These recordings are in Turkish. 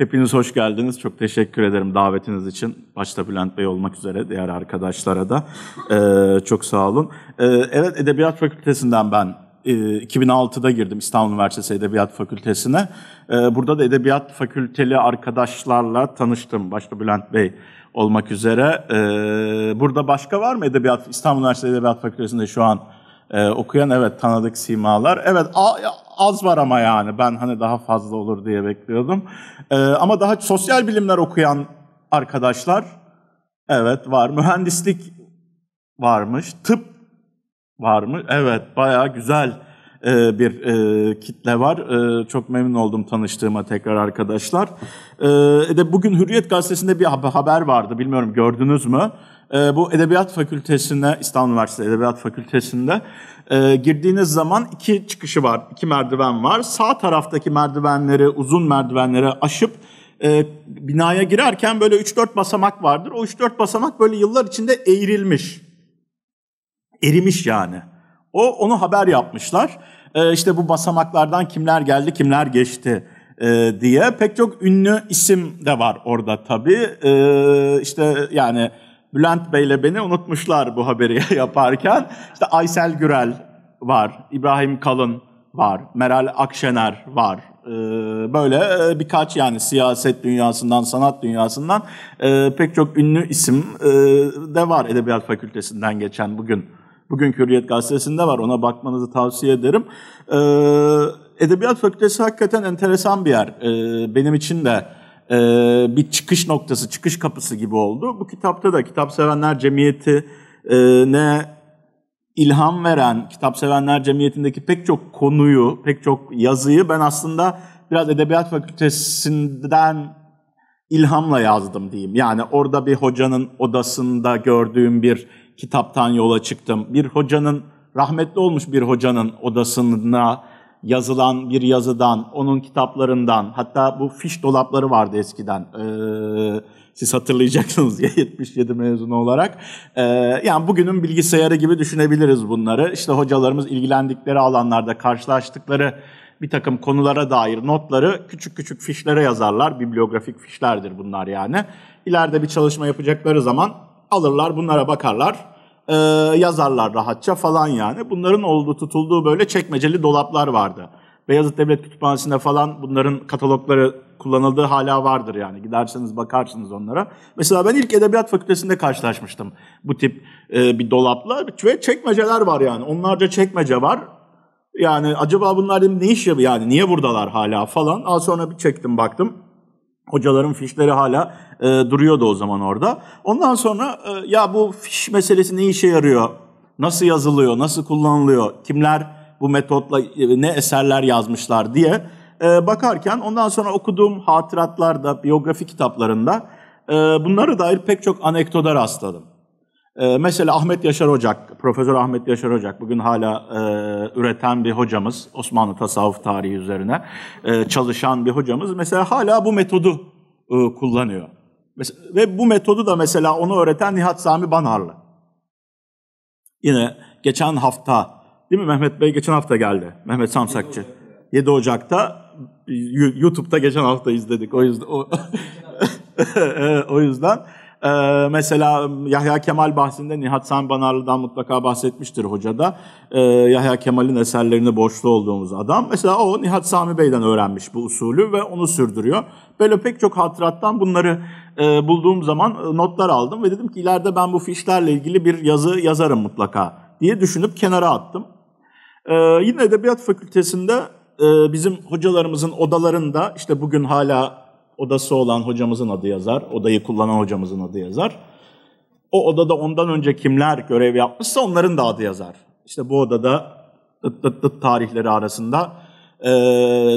Hepiniz hoş geldiniz. Çok teşekkür ederim davetiniz için. Başta Bülent Bey olmak üzere diğer arkadaşlara da. Ee, çok sağ olun. Ee, evet Edebiyat Fakültesinden ben e, 2006'da girdim İstanbul Üniversitesi Edebiyat Fakültesine. Ee, burada da Edebiyat Fakülteli arkadaşlarla tanıştım. Başta Bülent Bey olmak üzere. Ee, burada başka var mı Edebiyat İstanbul Üniversitesi Edebiyat Fakültesi'nde şu an e, okuyan? Evet tanıdık simalar. Evet A az var ama yani ben hani daha fazla olur diye bekliyordum. Ee, ama daha sosyal bilimler okuyan arkadaşlar evet var. Mühendislik varmış. Tıp varmış. Evet bayağı güzel e, bir e, kitle var. E, çok memnun oldum tanıştığıma tekrar arkadaşlar. E, de bugün Hürriyet Gazetesi'nde bir haber vardı. Bilmiyorum gördünüz mü? E, bu Edebiyat Fakültesi'nde İstanbul Üniversitesi Edebiyat Fakültesi'nde e, girdiğiniz zaman iki çıkışı var, iki merdiven var. Sağ taraftaki merdivenleri, uzun merdivenleri aşıp e, binaya girerken böyle 3-4 basamak vardır. O 3-4 basamak böyle yıllar içinde eğrilmiş, erimiş yani. O onu haber yapmışlar. E, işte bu basamaklardan kimler geldi, kimler geçti e, diye. Pek çok ünlü isim de var orada tabii. E, işte yani Bülent Bey'le beni unutmuşlar bu haberi yaparken. İşte Aysel Gürel var, İbrahim Kalın var, Meral Akşener var. Ee, böyle e, birkaç yani siyaset dünyasından, sanat dünyasından e, pek çok ünlü isim e, de var Edebiyat Fakültesinden geçen bugün. Bugün Hürriyet Gazetesi'nde var, ona bakmanızı tavsiye ederim. Ee, Edebiyat Fakültesi hakikaten enteresan bir yer. Ee, benim için de ee, bir çıkış noktası, çıkış kapısı gibi oldu. Bu kitapta da Kitap Sevenler Cemiyeti ne ilham veren Kitap Sevenler Cemiyeti'ndeki pek çok konuyu, pek çok yazıyı ben aslında biraz Edebiyat Fakültesinden ilhamla yazdım diyeyim. Yani orada bir hocanın odasında gördüğüm bir kitaptan yola çıktım. Bir hocanın rahmetli olmuş bir hocanın odasına yazılan bir yazıdan, onun kitaplarından, hatta bu fiş dolapları vardı eskiden. siz hatırlayacaksınız ya 77 mezunu olarak. yani bugünün bilgisayarı gibi düşünebiliriz bunları. İşte hocalarımız ilgilendikleri alanlarda karşılaştıkları bir takım konulara dair notları küçük küçük fişlere yazarlar. Bibliografik fişlerdir bunlar yani. İleride bir çalışma yapacakları zaman alırlar bunlara bakarlar e, yazarlar rahatça falan yani. Bunların olduğu tutulduğu böyle çekmeceli dolaplar vardı. Beyazıt Devlet Kütüphanesi'nde falan bunların katalogları kullanıldığı hala vardır yani. Giderseniz bakarsınız onlara. Mesela ben ilk Edebiyat Fakültesi'nde karşılaşmıştım bu tip e, bir dolapla. Ve çekmeceler var yani. Onlarca çekmece var. Yani acaba bunlar ne iş yapıyor yani niye buradalar hala falan. Daha sonra bir çektim baktım. Hocaların fişleri hala e, duruyordu o zaman orada. Ondan sonra e, ya bu fiş meselesi ne işe yarıyor? Nasıl yazılıyor? Nasıl kullanılıyor? Kimler bu metotla e, ne eserler yazmışlar diye e, bakarken ondan sonra okuduğum hatıratlarda, biyografi kitaplarında e, bunlara dair pek çok anekdota rastladım. Ee, mesela Ahmet Yaşar Ocak, Profesör Ahmet Yaşar Ocak bugün hala e, üreten bir hocamız, Osmanlı tasavvuf tarihi üzerine e, çalışan bir hocamız. Mesela hala bu metodu e, kullanıyor. Mesela, ve bu metodu da mesela onu öğreten Nihat Sami Banarlı. Yine geçen hafta, değil mi Mehmet Bey geçen hafta geldi, Mehmet Samsakçı. 7 Ocak'ta YouTube'da geçen hafta izledik. O yüzden o, e, o yüzden ee, mesela Yahya Kemal bahsinde Nihat Sanbanarlı'dan mutlaka bahsetmiştir hocada. Ee, Yahya Kemal'in eserlerine borçlu olduğumuz adam. Mesela o Nihat Sami Bey'den öğrenmiş bu usulü ve onu sürdürüyor. Böyle pek çok hatırattan bunları e, bulduğum zaman e, notlar aldım ve dedim ki ileride ben bu fişlerle ilgili bir yazı yazarım mutlaka diye düşünüp kenara attım. Ee, yine Edebiyat Fakültesi'nde e, bizim hocalarımızın odalarında işte bugün hala odası olan hocamızın adı yazar, odayı kullanan hocamızın adı yazar. O odada ondan önce kimler görev yapmışsa onların da adı yazar. İşte bu odada ıt ıt ıt tarihleri arasında e,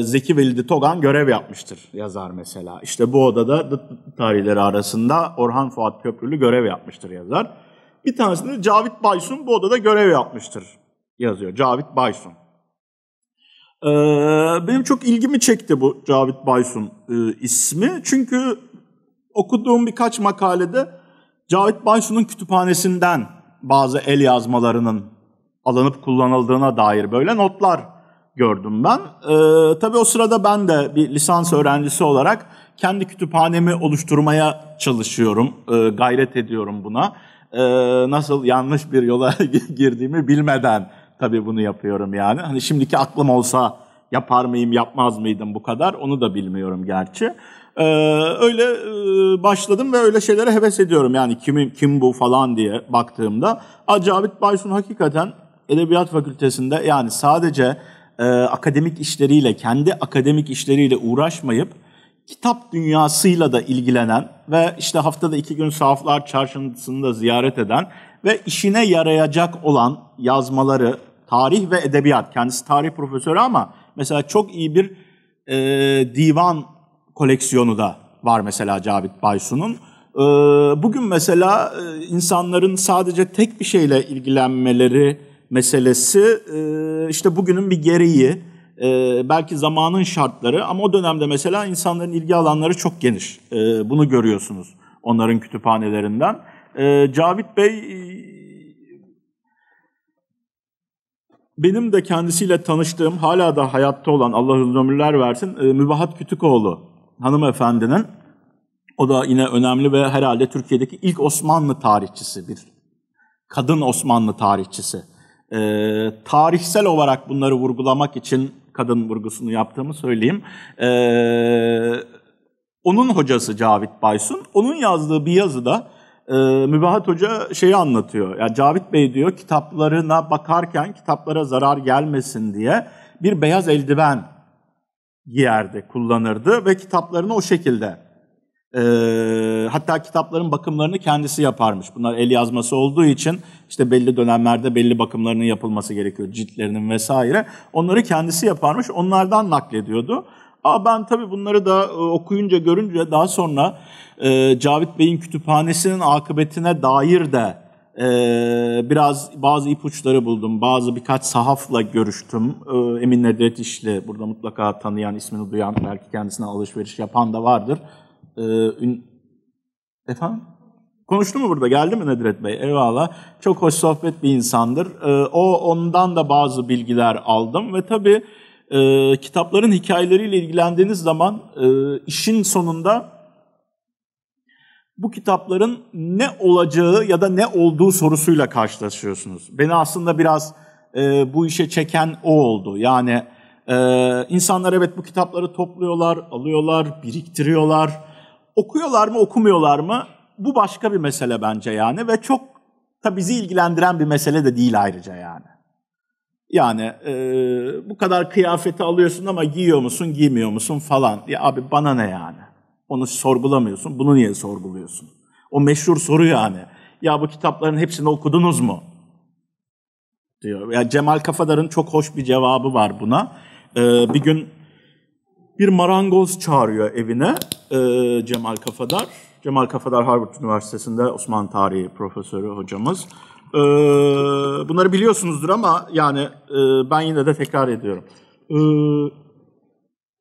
Zeki Velidi Togan görev yapmıştır yazar mesela. İşte bu odada dıt dıt tarihleri arasında Orhan Fuat Köprülü görev yapmıştır yazar. Bir tanesinde Cavit Baysun bu odada görev yapmıştır yazıyor. Cavit Baysun. Ee, benim çok ilgimi çekti bu Cavit Baysun e, ismi. Çünkü okuduğum birkaç makalede Cavit Baysun'un kütüphanesinden bazı el yazmalarının alınıp kullanıldığına dair böyle notlar gördüm ben. Ee, tabii o sırada ben de bir lisans öğrencisi olarak kendi kütüphanemi oluşturmaya çalışıyorum, ee, gayret ediyorum buna. Ee, nasıl yanlış bir yola girdiğimi bilmeden tabii bunu yapıyorum yani. Hani şimdiki aklım olsa yapar mıyım, yapmaz mıydım bu kadar onu da bilmiyorum gerçi. Ee, öyle e, başladım ve öyle şeylere heves ediyorum. Yani kim, kim bu falan diye baktığımda. Acabit Baysun hakikaten Edebiyat Fakültesi'nde yani sadece e, akademik işleriyle, kendi akademik işleriyle uğraşmayıp kitap dünyasıyla da ilgilenen ve işte haftada iki gün sahaflar çarşısında ziyaret eden ve işine yarayacak olan yazmaları, Tarih ve edebiyat. Kendisi tarih profesörü ama mesela çok iyi bir e, divan koleksiyonu da var mesela Cavit Baysun'un. E, bugün mesela e, insanların sadece tek bir şeyle ilgilenmeleri meselesi e, işte bugünün bir gereği. E, belki zamanın şartları ama o dönemde mesela insanların ilgi alanları çok geniş. E, bunu görüyorsunuz onların kütüphanelerinden. E, Cavit Bey benim de kendisiyle tanıştığım, hala da hayatta olan, Allah uzun ömürler versin, e, Mübahat Kütükoğlu hanımefendinin, o da yine önemli ve herhalde Türkiye'deki ilk Osmanlı tarihçisi bir kadın Osmanlı tarihçisi. E, tarihsel olarak bunları vurgulamak için kadın vurgusunu yaptığımı söyleyeyim. E, onun hocası Cavit Baysun, onun yazdığı bir yazıda e, Mübahat Hoca şeyi anlatıyor. Yani Cavit Bey diyor kitaplarına bakarken kitaplara zarar gelmesin diye bir beyaz eldiven giyerdi, kullanırdı ve kitaplarını o şekilde e, hatta kitapların bakımlarını kendisi yaparmış. Bunlar el yazması olduğu için işte belli dönemlerde belli bakımlarının yapılması gerekiyor, ciltlerinin vesaire. Onları kendisi yaparmış, onlardan naklediyordu. Aa ben tabii bunları da e, okuyunca, görünce daha sonra e, Cavit Bey'in kütüphanesinin akıbetine dair de e, biraz bazı ipuçları buldum. Bazı birkaç sahafla görüştüm. E, Emin Nedret İşli, burada mutlaka tanıyan, ismini duyan, belki kendisine alışveriş yapan da vardır. E, ün... Efendim? Konuştu mu burada? Geldi mi Nedret Bey? Eyvallah. Çok hoş sohbet bir insandır. E, o ondan da bazı bilgiler aldım ve tabii e, kitapların hikayeleriyle ilgilendiğiniz zaman e, işin sonunda bu kitapların ne olacağı ya da ne olduğu sorusuyla karşılaşıyorsunuz. Beni aslında biraz e, bu işe çeken o oldu. Yani e, insanlar evet bu kitapları topluyorlar, alıyorlar, biriktiriyorlar. Okuyorlar mı, okumuyorlar mı? Bu başka bir mesele bence yani ve çok da bizi ilgilendiren bir mesele de değil ayrıca yani. Yani e, bu kadar kıyafeti alıyorsun ama giyiyor musun, giymiyor musun falan. Ya abi bana ne yani? Onu sorgulamıyorsun. Bunu niye sorguluyorsun? O meşhur soru yani. Ya bu kitapların hepsini okudunuz mu? Diyor. Ya Cemal Kafadar'ın çok hoş bir cevabı var buna. Ee, bir gün bir marangoz çağırıyor evine ee, Cemal Kafadar. Cemal Kafadar Harvard Üniversitesi'nde Osmanlı Tarihi Profesörü hocamız. Ee, bunları biliyorsunuzdur ama yani e, ben yine de tekrar ediyorum. Ee,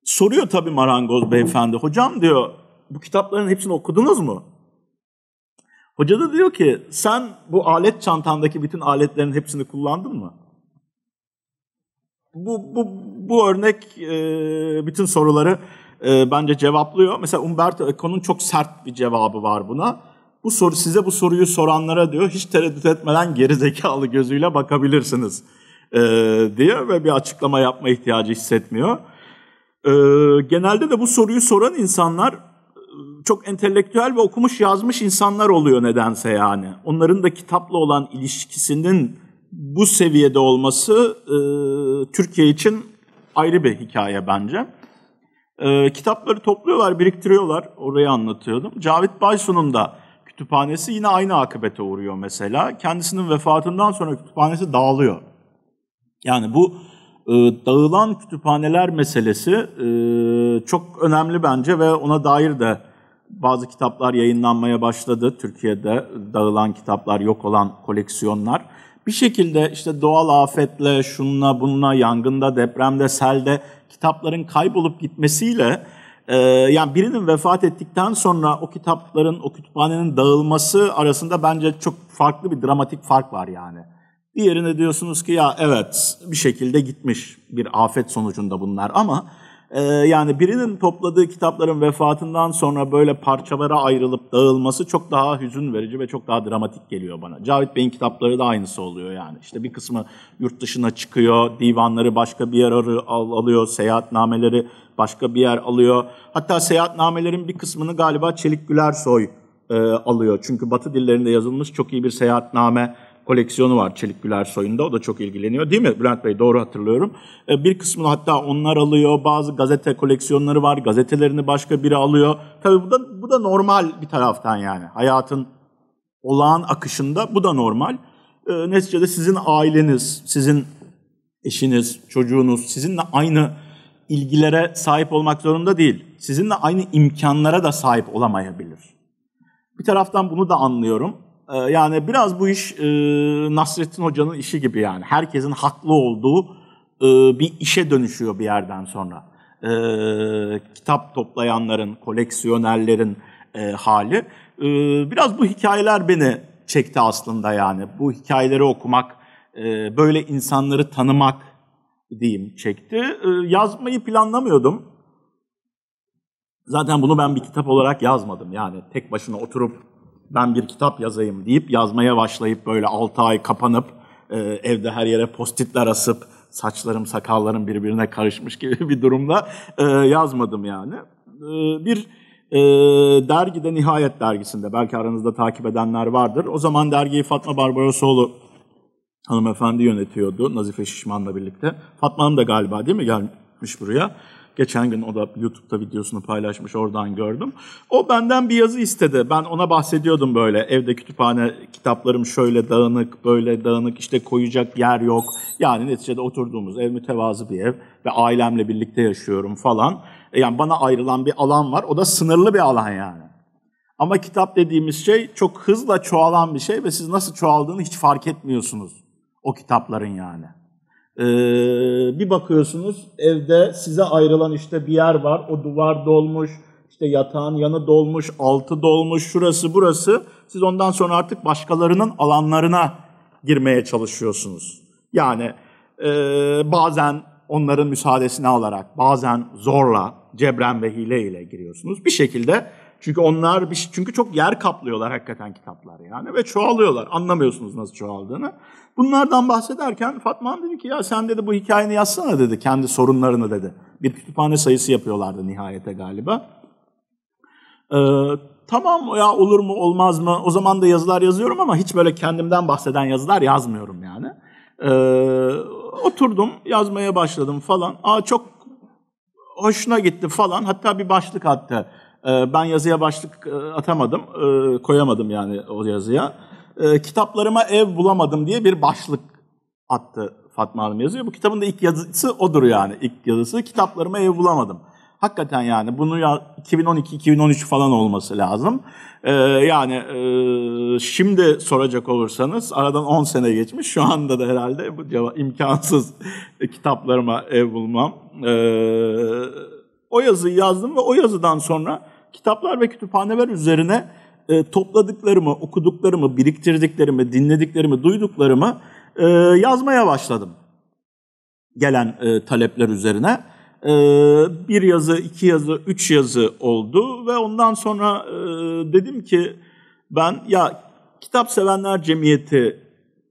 soruyor tabii marangoz beyefendi. Hocam diyor bu kitapların hepsini okudunuz mu? Hoca da diyor ki sen bu alet çantandaki bütün aletlerin hepsini kullandın mı? Bu, bu, bu örnek e, bütün soruları e, bence cevaplıyor. Mesela Umberto Eco'nun çok sert bir cevabı var buna. Bu soru size bu soruyu soranlara diyor hiç tereddüt etmeden geri zekalı gözüyle bakabilirsiniz e, diye ve bir açıklama yapma ihtiyacı hissetmiyor. E, genelde de bu soruyu soran insanlar çok entelektüel ve okumuş yazmış insanlar oluyor nedense yani. Onların da kitapla olan ilişkisinin bu seviyede olması e, Türkiye için ayrı bir hikaye bence. E, kitapları topluyorlar, biriktiriyorlar. Orayı anlatıyordum. Cavit Baysun'un da kütüphanesi yine aynı akıbete uğruyor mesela. Kendisinin vefatından sonra kütüphanesi dağılıyor. Yani bu ee, dağılan kütüphaneler meselesi e, çok önemli bence ve ona dair de bazı kitaplar yayınlanmaya başladı. Türkiye'de dağılan kitaplar, yok olan koleksiyonlar. Bir şekilde işte doğal afetle, şunla bununla, yangında, depremde, selde kitapların kaybolup gitmesiyle e, yani birinin vefat ettikten sonra o kitapların, o kütüphanenin dağılması arasında bence çok farklı bir dramatik fark var yani. Diğerine diyorsunuz ki ya evet bir şekilde gitmiş bir afet sonucunda bunlar ama e, yani birinin topladığı kitapların vefatından sonra böyle parçalara ayrılıp dağılması çok daha hüzün verici ve çok daha dramatik geliyor bana. Cavit Bey'in kitapları da aynısı oluyor yani. işte bir kısmı yurt dışına çıkıyor, divanları başka bir yer al, alıyor, seyahatnameleri başka bir yer alıyor. Hatta seyahatnamelerin bir kısmını galiba Çelik Gülersoy e, alıyor. Çünkü Batı dillerinde yazılmış çok iyi bir seyahatname koleksiyonu var Çelik Güler soyunda. O da çok ilgileniyor değil mi Bülent Bey? Doğru hatırlıyorum. E, bir kısmını hatta onlar alıyor. Bazı gazete koleksiyonları var. Gazetelerini başka biri alıyor. Tabii bu da, bu da normal bir taraftan yani. Hayatın olağan akışında bu da normal. E, neticede sizin aileniz, sizin eşiniz, çocuğunuz sizinle aynı ilgilere sahip olmak zorunda değil. Sizinle aynı imkanlara da sahip olamayabilir. Bir taraftan bunu da anlıyorum. Ee, yani biraz bu iş e, Nasrettin Hoca'nın işi gibi yani. Herkesin haklı olduğu e, bir işe dönüşüyor bir yerden sonra. E, kitap toplayanların, koleksiyonerlerin e, hali. biraz bu hikayeler beni çekti aslında yani. Bu hikayeleri okumak, böyle insanları tanımak diyeyim çekti. yazmayı planlamıyordum. Zaten bunu ben bir kitap olarak yazmadım. Yani tek başına oturup ben bir kitap yazayım deyip yazmaya başlayıp böyle 6 ay kapanıp e, evde her yere postitler asıp saçlarım sakallarım birbirine karışmış gibi bir durumda e, yazmadım yani. E, bir dergide Nihayet dergisinde belki aranızda takip edenler vardır. O zaman dergiyi Fatma Barbarosoğlu hanımefendi yönetiyordu Nazife Şişman'la birlikte. Fatma Hanım da galiba değil mi gelmiş buraya. Geçen gün o da YouTube'da videosunu paylaşmış oradan gördüm. O benden bir yazı istedi. Ben ona bahsediyordum böyle evde kütüphane kitaplarım şöyle dağınık böyle dağınık işte koyacak yer yok. Yani neticede oturduğumuz ev mütevazı bir ev ve ailemle birlikte yaşıyorum falan. E, yani bana ayrılan bir alan var o da sınırlı bir alan yani. Ama kitap dediğimiz şey çok hızla çoğalan bir şey ve siz nasıl çoğaldığını hiç fark etmiyorsunuz o kitapların yani. Ee, bir bakıyorsunuz evde size ayrılan işte bir yer var. O duvar dolmuş, işte yatağın yanı dolmuş, altı dolmuş, şurası burası. Siz ondan sonra artık başkalarının alanlarına girmeye çalışıyorsunuz. Yani e, bazen onların müsaadesini alarak, bazen zorla, cebren ve hile ile giriyorsunuz. Bir şekilde çünkü onlar bir şey, çünkü çok yer kaplıyorlar hakikaten kitaplar yani ve çoğalıyorlar. Anlamıyorsunuz nasıl çoğaldığını. Bunlardan bahsederken Fatma Hanım dedi ki ya sen dedi bu hikayeni yazsana dedi. Kendi sorunlarını dedi. Bir kütüphane sayısı yapıyorlardı nihayete galiba. Ee, tamam ya olur mu olmaz mı? O zaman da yazılar yazıyorum ama hiç böyle kendimden bahseden yazılar yazmıyorum yani. Ee, oturdum yazmaya başladım falan. Aa çok hoşuna gitti falan. Hatta bir başlık attı ee, ben yazıya başlık e, atamadım, e, koyamadım yani o yazıya. Ee, kitaplarıma ev bulamadım diye bir başlık attı Fatma Hanım yazıyor. Bu kitabın da ilk yazısı odur yani. İlk yazısı kitaplarıma ev bulamadım. Hakikaten yani bunu ya 2012-2013 falan olması lazım. Ee, yani e, şimdi soracak olursanız aradan 10 sene geçmiş. Şu anda da herhalde bu cevap imkansız kitaplarıma ev bulmam. Ee, o yazıyı yazdım ve o yazıdan sonra kitaplar ve kütüphaneler üzerine e, topladıklarımı, okuduklarımı, biriktirdiklerimi, dinlediklerimi, duyduklarımı e, yazmaya başladım. Gelen e, talepler üzerine. E, bir yazı, iki yazı, üç yazı oldu ve ondan sonra e, dedim ki ben ya kitap sevenler cemiyeti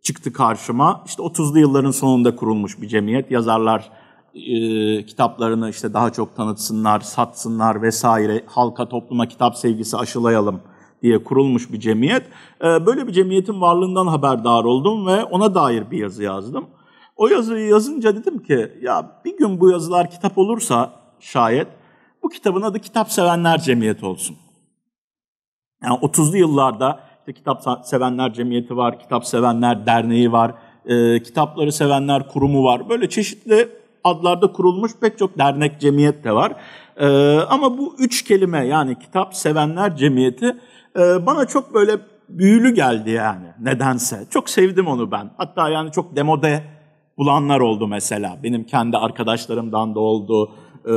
çıktı karşıma. İşte 30'lu yılların sonunda kurulmuş bir cemiyet. Yazarlar e, kitaplarını işte daha çok tanıtsınlar, satsınlar vesaire, halka topluma kitap sevgisi aşılayalım diye kurulmuş bir cemiyet. E, böyle bir cemiyetin varlığından haberdar oldum ve ona dair bir yazı yazdım. O yazıyı yazınca dedim ki ya bir gün bu yazılar kitap olursa şayet bu kitabın adı Kitap Sevenler Cemiyeti olsun. Yani 30'lu yıllarda işte Kitap Sevenler Cemiyeti var, Kitap Sevenler Derneği var, e, Kitapları Sevenler Kurumu var. Böyle çeşitli adlarda kurulmuş pek çok dernek, cemiyet de var. E, ama bu üç kelime yani kitap sevenler cemiyeti e, bana çok böyle büyülü geldi yani nedense. Çok sevdim onu ben. Hatta yani çok demode bulanlar oldu mesela. Benim kendi arkadaşlarımdan da oldu. Ee,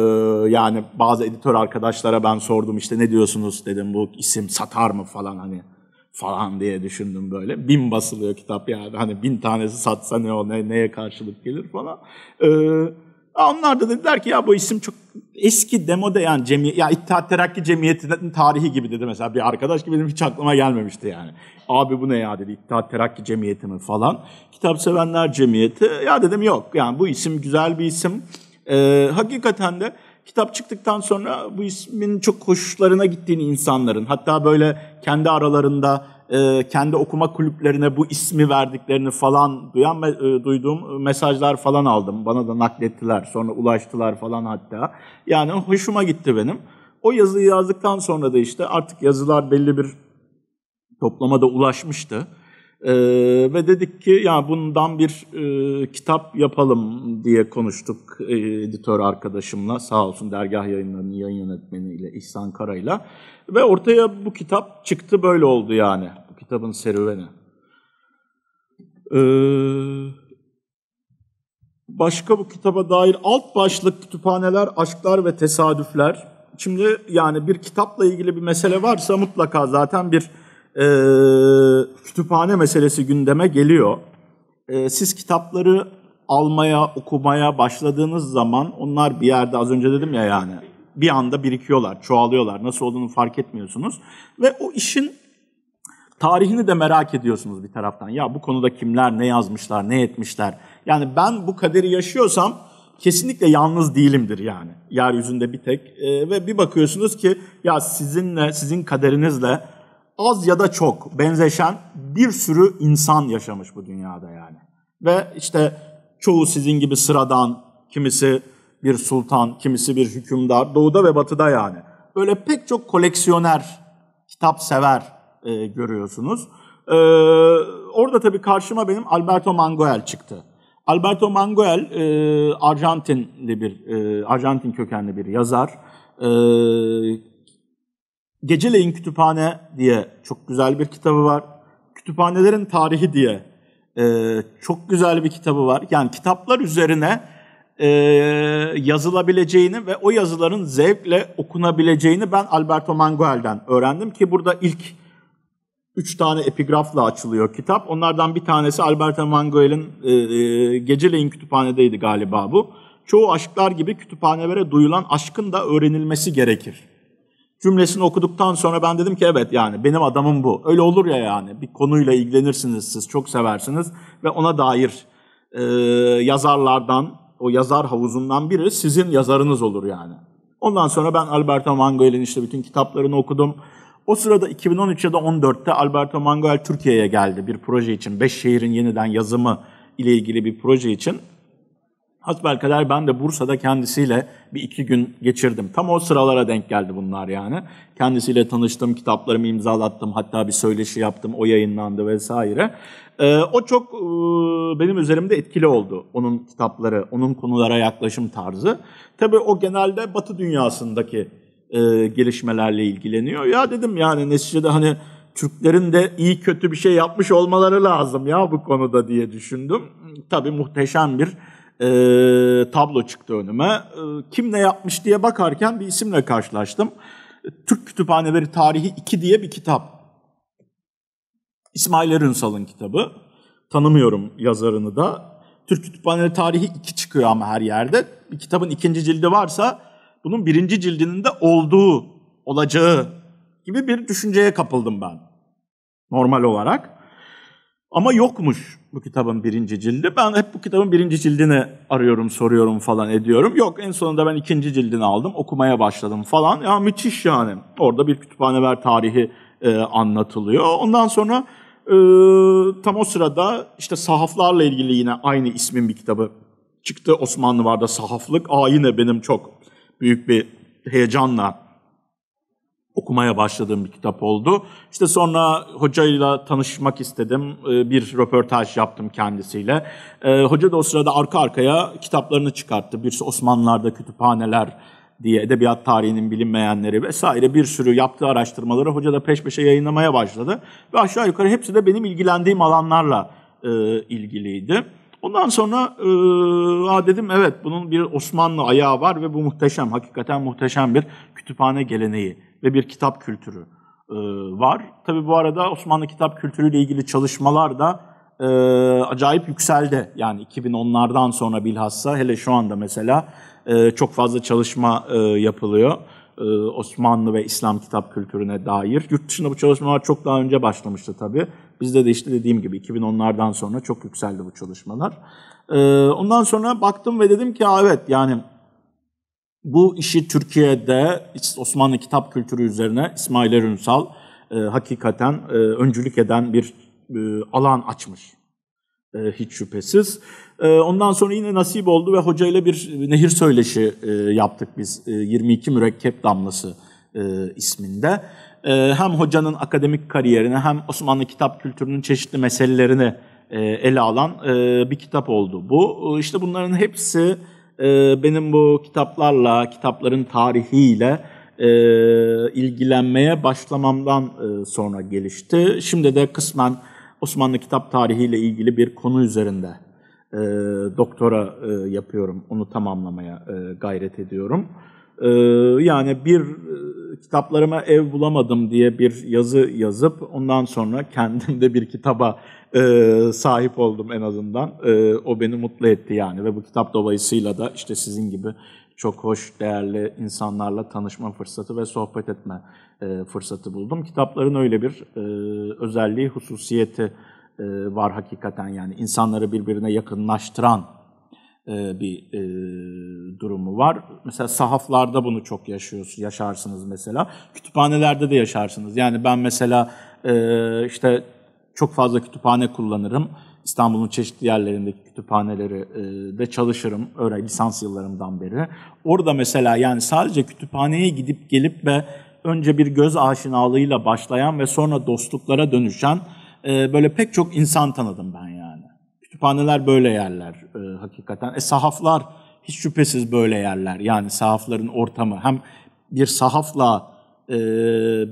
yani bazı editör arkadaşlara ben sordum işte ne diyorsunuz dedim bu isim satar mı falan hani falan diye düşündüm böyle. Bin basılıyor kitap yani. Hani bin tanesi satsa ne o ne, neye karşılık gelir falan. Ee, onlar da dediler ki ya bu isim çok eski demode yani cemi ya İttihat Terakki Cemiyeti'nin tarihi gibi dedi mesela bir arkadaş ki benim hiç aklıma gelmemişti yani. Abi bu ne ya dedi İttihat Terakki Cemiyeti mi falan. Kitap Sevenler Cemiyeti ya dedim yok yani bu isim güzel bir isim. Ee, hakikaten de kitap çıktıktan sonra bu ismin çok hoşlarına gittiğini insanların hatta böyle kendi aralarında e, kendi okuma kulüplerine bu ismi verdiklerini falan duyan e, duyduğum e, mesajlar falan aldım. Bana da naklettiler. Sonra ulaştılar falan hatta. Yani hoşuma gitti benim. O yazıyı yazdıktan sonra da işte artık yazılar belli bir toplama da ulaşmıştı. E, ve dedik ki ya bundan bir e, kitap yapalım diye konuştuk e, editör arkadaşımla sağ olsun dergah yayınlarının yayın yönetmeniyle İhsan Kara'yla ve ortaya bu kitap çıktı böyle oldu yani bu kitabın serüveni. E, başka bu kitaba dair alt başlık kütüphaneler, aşklar ve tesadüfler. Şimdi yani bir kitapla ilgili bir mesele varsa mutlaka zaten bir e, kütüphane meselesi gündeme geliyor. E, siz kitapları almaya, okumaya başladığınız zaman onlar bir yerde az önce dedim ya yani bir anda birikiyorlar, çoğalıyorlar. Nasıl olduğunu fark etmiyorsunuz. Ve o işin tarihini de merak ediyorsunuz bir taraftan. Ya bu konuda kimler ne yazmışlar, ne etmişler. Yani ben bu kaderi yaşıyorsam kesinlikle yalnız değilimdir yani. Yeryüzünde bir tek. E, ve bir bakıyorsunuz ki ya sizinle, sizin kaderinizle az ya da çok benzeşen bir sürü insan yaşamış bu dünyada yani. Ve işte çoğu sizin gibi sıradan, kimisi bir sultan, kimisi bir hükümdar, doğuda ve batıda yani. Böyle pek çok koleksiyoner, kitap sever e, görüyorsunuz. E, orada tabii karşıma benim Alberto Manguel çıktı. Alberto Manguel e, Arjantinli bir, e, Arjantin kökenli bir yazar. E, Geceleyin Kütüphane diye çok güzel bir kitabı var. Kütüphanelerin Tarihi diye e, çok güzel bir kitabı var. Yani kitaplar üzerine e, yazılabileceğini ve o yazıların zevkle okunabileceğini ben Alberto Manguel'den öğrendim ki burada ilk üç tane epigrafla açılıyor kitap. Onlardan bir tanesi Alberto Manguel'in e, e Geceleyin Kütüphane'deydi galiba bu. Çoğu aşklar gibi kütüphanelere duyulan aşkın da öğrenilmesi gerekir cümlesini okuduktan sonra ben dedim ki evet yani benim adamım bu. Öyle olur ya yani bir konuyla ilgilenirsiniz siz çok seversiniz ve ona dair e, yazarlardan o yazar havuzundan biri sizin yazarınız olur yani. Ondan sonra ben Alberto Manguel'in işte bütün kitaplarını okudum. O sırada 2013 ya da 14'te Alberto Manguel Türkiye'ye geldi bir proje için. Beş şehrin yeniden yazımı ile ilgili bir proje için. Hasbelkader ben de Bursa'da kendisiyle bir iki gün geçirdim. Tam o sıralara denk geldi bunlar yani. Kendisiyle tanıştım, kitaplarımı imzalattım, hatta bir söyleşi yaptım, o yayınlandı vesaire. Ee, o çok e, benim üzerimde etkili oldu. Onun kitapları, onun konulara yaklaşım tarzı. Tabii o genelde Batı dünyasındaki e, gelişmelerle ilgileniyor. Ya dedim yani neticede hani Türklerin de iyi kötü bir şey yapmış olmaları lazım ya bu konuda diye düşündüm. Tabii muhteşem bir e, tablo çıktı önüme. E, kim ne yapmış diye bakarken bir isimle karşılaştım. Türk Kütüphaneleri Tarihi 2 diye bir kitap. İsmail Erünsal'ın kitabı. Tanımıyorum yazarını da. Türk Kütüphaneleri Tarihi 2 çıkıyor ama her yerde. Bir kitabın ikinci cildi varsa bunun birinci cildinin de olduğu, olacağı gibi bir düşünceye kapıldım ben normal olarak. Ama yokmuş bu kitabın birinci cildi. Ben hep bu kitabın birinci cildini arıyorum, soruyorum falan ediyorum. Yok en sonunda ben ikinci cildini aldım, okumaya başladım falan. Ya müthiş yani. Orada bir kütüphaneler tarihi e, anlatılıyor. Ondan sonra e, tam o sırada işte sahaflarla ilgili yine aynı ismin bir kitabı çıktı. Osmanlı vardı sahaflık. Aa yine benim çok büyük bir heyecanla okumaya başladığım bir kitap oldu. İşte sonra hocayla tanışmak istedim. Ee, bir röportaj yaptım kendisiyle. Ee, hoca da o sırada arka arkaya kitaplarını çıkarttı. Birisi Osmanlılar'da kütüphaneler diye edebiyat tarihinin bilinmeyenleri vesaire bir sürü yaptığı araştırmaları hoca da peş peşe yayınlamaya başladı. Ve aşağı yukarı hepsi de benim ilgilendiğim alanlarla e, ilgiliydi. Ondan sonra e, dedim evet bunun bir Osmanlı ayağı var ve bu muhteşem, hakikaten muhteşem bir kütüphane geleneği ve bir kitap kültürü e, var. Tabi bu arada Osmanlı kitap kültürüyle ilgili çalışmalar da e, acayip yükseldi. Yani 2010'lardan sonra bilhassa hele şu anda mesela e, çok fazla çalışma e, yapılıyor. E, Osmanlı ve İslam kitap kültürüne dair. Yurt dışında bu çalışmalar çok daha önce başlamıştı tabii. Bizde de işte dediğim gibi 2010'lardan sonra çok yükseldi bu çalışmalar. E, ondan sonra baktım ve dedim ki evet yani bu işi Türkiye'de Osmanlı kitap kültürü üzerine İsmail Erünsal e, hakikaten e, öncülük eden bir e, alan açmış. E, hiç şüphesiz. E, ondan sonra yine nasip oldu ve hocayla bir e, nehir söyleşi e, yaptık biz. E, 22 mürekkep damlası e, isminde. E, hem hocanın akademik kariyerini hem Osmanlı kitap kültürünün çeşitli meselelerini e, ele alan e, bir kitap oldu bu. E, işte bunların hepsi e, benim bu kitaplarla, kitapların tarihiyle e, ilgilenmeye başlamamdan e, sonra gelişti. Şimdi de kısmen Osmanlı kitap tarihiyle ilgili bir konu üzerinde e, doktora e, yapıyorum. Onu tamamlamaya e, gayret ediyorum. Ee, yani bir e, kitaplarıma ev bulamadım diye bir yazı yazıp ondan sonra kendim de bir kitaba e, sahip oldum en azından. E, o beni mutlu etti yani ve bu kitap dolayısıyla da işte sizin gibi çok hoş, değerli insanlarla tanışma fırsatı ve sohbet etme e, fırsatı buldum. Kitapların öyle bir e, özelliği, hususiyeti e, var hakikaten yani insanları birbirine yakınlaştıran e, bir e, durumu var. Mesela sahaflarda bunu çok yaşıyorsunuz, yaşarsınız mesela. Kütüphanelerde de yaşarsınız. Yani ben mesela e, işte çok fazla kütüphane kullanırım. İstanbul'un çeşitli yerlerindeki kütüphaneleri e, de çalışırım. Öyle lisans yıllarımdan beri. Orada mesela yani sadece kütüphaneye gidip gelip ve önce bir göz aşinalığıyla başlayan ve sonra dostluklara dönüşen e, böyle pek çok insan tanıdım ben yani. Kütüphaneler böyle yerler. E, ee, hakikaten. E, sahaflar hiç şüphesiz böyle yerler. Yani sahafların ortamı hem bir sahafla e,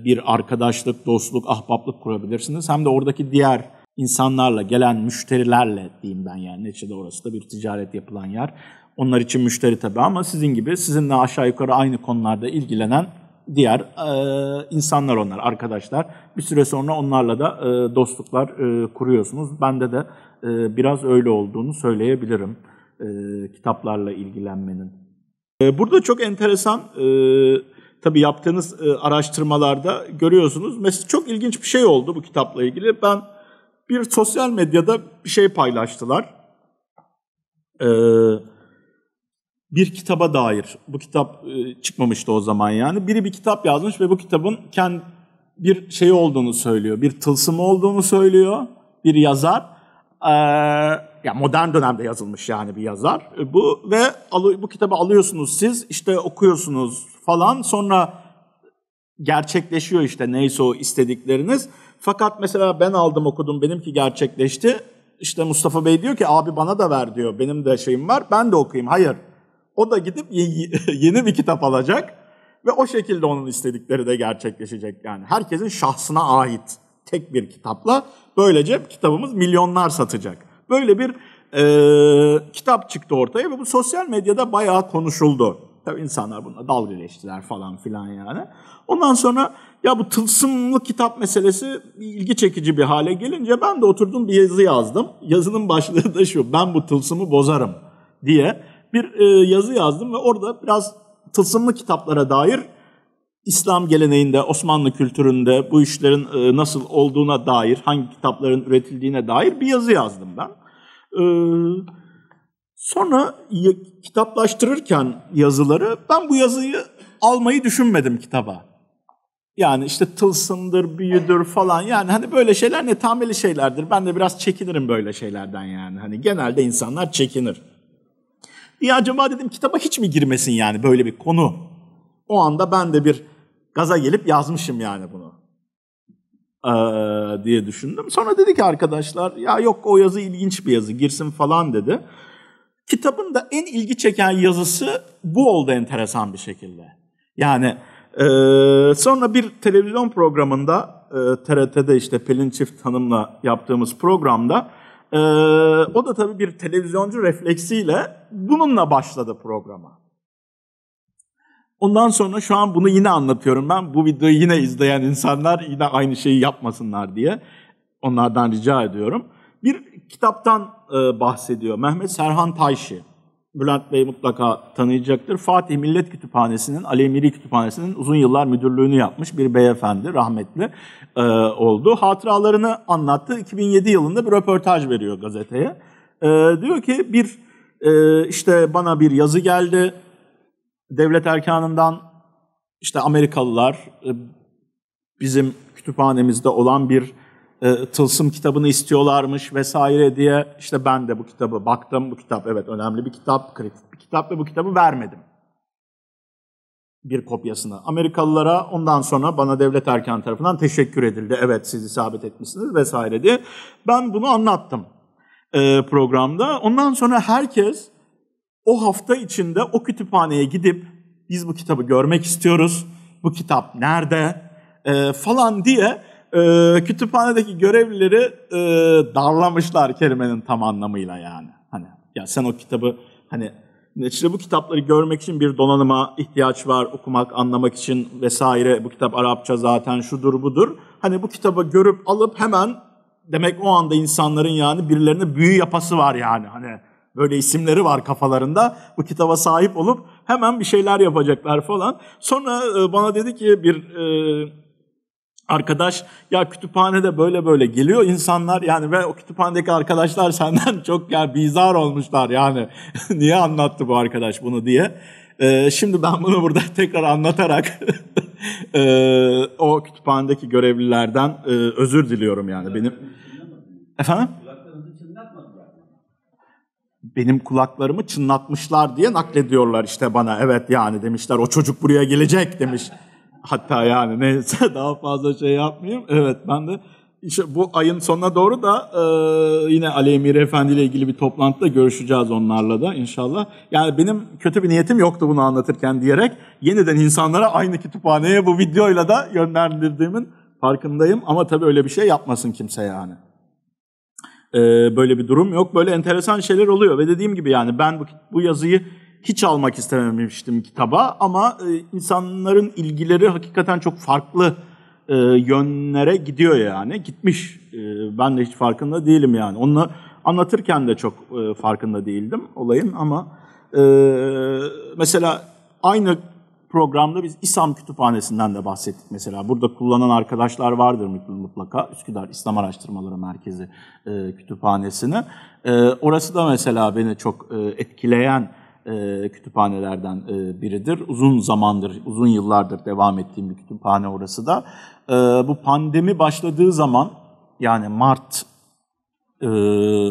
bir arkadaşlık, dostluk, ahbaplık kurabilirsiniz. Hem de oradaki diğer insanlarla, gelen müşterilerle diyeyim ben yani. Neçede orası da bir ticaret yapılan yer. Onlar için müşteri tabii ama sizin gibi, sizinle aşağı yukarı aynı konularda ilgilenen diğer e, insanlar onlar, arkadaşlar. Bir süre sonra onlarla da e, dostluklar e, kuruyorsunuz. Bende de e, biraz öyle olduğunu söyleyebilirim e, kitaplarla ilgilenmenin. E, burada çok enteresan, e, tabii yaptığınız e, araştırmalarda görüyorsunuz. Mesela çok ilginç bir şey oldu bu kitapla ilgili. Ben bir sosyal medyada bir şey paylaştılar. Eee bir kitaba dair. Bu kitap e, çıkmamıştı o zaman yani. Biri bir kitap yazmış ve bu kitabın kendi bir şey olduğunu söylüyor. Bir tılsım olduğunu söylüyor bir yazar. Ee, ya modern dönemde yazılmış yani bir yazar. E, bu ve bu kitabı alıyorsunuz siz, işte okuyorsunuz falan. Sonra gerçekleşiyor işte neyse o istedikleriniz. Fakat mesela ben aldım okudum benimki gerçekleşti. İşte Mustafa Bey diyor ki abi bana da ver diyor. Benim de şeyim var. Ben de okuyayım. Hayır. O da gidip yeni bir kitap alacak ve o şekilde onun istedikleri de gerçekleşecek. Yani herkesin şahsına ait tek bir kitapla böylece kitabımız milyonlar satacak. Böyle bir e, kitap çıktı ortaya ve bu sosyal medyada bayağı konuşuldu. tabi insanlar bununla dalga geçtiler falan filan yani. Ondan sonra ya bu tılsımlı kitap meselesi ilgi çekici bir hale gelince ben de oturdum bir yazı yazdım. Yazının başlığı da şu ben bu tılsımı bozarım diye bir e, yazı yazdım ve orada biraz tılsımlı kitaplara dair İslam geleneğinde, Osmanlı kültüründe bu işlerin e, nasıl olduğuna dair, hangi kitapların üretildiğine dair bir yazı yazdım ben. E, sonra kitaplaştırırken yazıları, ben bu yazıyı almayı düşünmedim kitaba. Yani işte tılsımdır, büyüdür falan yani hani böyle şeyler ne tameli şeylerdir. Ben de biraz çekinirim böyle şeylerden yani. Hani genelde insanlar çekinir. Niye acaba dedim kitaba hiç mi girmesin yani böyle bir konu? O anda ben de bir gaza gelip yazmışım yani bunu ee, diye düşündüm. Sonra dedi ki arkadaşlar ya yok o yazı ilginç bir yazı girsin falan dedi. Kitabın da en ilgi çeken yazısı bu oldu enteresan bir şekilde. Yani e, sonra bir televizyon programında e, TRT'de işte Pelin Çift Hanım'la yaptığımız programda ee, o da tabii bir televizyoncu refleksiyle bununla başladı programa. Ondan sonra şu an bunu yine anlatıyorum ben. Bu videoyu yine izleyen insanlar yine aynı şeyi yapmasınlar diye onlardan rica ediyorum. Bir kitaptan e, bahsediyor Mehmet Serhan Tayşi. Bülent Bey mutlaka tanıyacaktır. Fatih Millet Kütüphanesi'nin, Alemiri Kütüphanesi'nin uzun yıllar müdürlüğünü yapmış bir beyefendi, rahmetli e, oldu. Hatıralarını anlattı. 2007 yılında bir röportaj veriyor gazeteye. E, diyor ki bir e, işte bana bir yazı geldi. Devlet erkanından işte Amerikalılar e, bizim kütüphanemizde olan bir e, tılsım kitabını istiyorlarmış vesaire diye işte ben de bu kitabı baktım bu kitap evet önemli bir kitap kritik bir kitap ve bu kitabı vermedim bir kopyasını Amerikalılara ondan sonra bana devlet erken tarafından teşekkür edildi evet siz isabet etmişsiniz vesaire diye ben bunu anlattım e, programda ondan sonra herkes o hafta içinde o kütüphaneye gidip biz bu kitabı görmek istiyoruz bu kitap nerede e, falan diye e, kütüphanedeki görevlileri e, darlamışlar kelimenin tam anlamıyla yani. Hani ya sen o kitabı hani işte bu kitapları görmek için bir donanıma ihtiyaç var, okumak, anlamak için vesaire. Bu kitap Arapça zaten şudur budur. Hani bu kitabı görüp alıp hemen demek o anda insanların yani birilerine büyü yapası var yani. Hani böyle isimleri var kafalarında. Bu kitaba sahip olup hemen bir şeyler yapacaklar falan. Sonra e, bana dedi ki bir e, arkadaş ya kütüphanede böyle böyle geliyor insanlar yani ve o kütüphanedeki arkadaşlar senden çok ya bizar olmuşlar yani niye anlattı bu arkadaş bunu diye. Ee, şimdi ben bunu burada tekrar anlatarak e, o kütüphanedeki görevlilerden e, özür diliyorum yani benim. Efendim? benim kulaklarımı çınlatmışlar diye naklediyorlar işte bana. Evet yani demişler o çocuk buraya gelecek demiş hatta yani neyse daha fazla şey yapmayayım. Evet ben de işte bu ayın sonuna doğru da e, yine Ali Emir Efendi ile ilgili bir toplantıda görüşeceğiz onlarla da inşallah. Yani benim kötü bir niyetim yoktu bunu anlatırken diyerek yeniden insanlara aynı kütüphaneye bu videoyla da yönlendirdiğimin farkındayım. Ama tabii öyle bir şey yapmasın kimse yani. E, böyle bir durum yok. Böyle enteresan şeyler oluyor ve dediğim gibi yani ben bu, bu yazıyı hiç almak istememiştim kitaba ama e, insanların ilgileri hakikaten çok farklı e, yönlere gidiyor yani. Gitmiş. E, ben de hiç farkında değilim yani. onu anlatırken de çok farkında değildim olayın ama mesela aynı programda biz İSAM Kütüphanesi'nden de bahsettik mesela. Burada kullanan arkadaşlar vardır mutlaka. Üsküdar İslam Araştırmaları Merkezi e, Kütüphanesi'ni. E, orası da mesela beni çok e, etkileyen e, kütüphanelerden e, biridir. Uzun zamandır, uzun yıllardır devam ettiğim bir kütüphane orası da. E, bu pandemi başladığı zaman yani Mart e,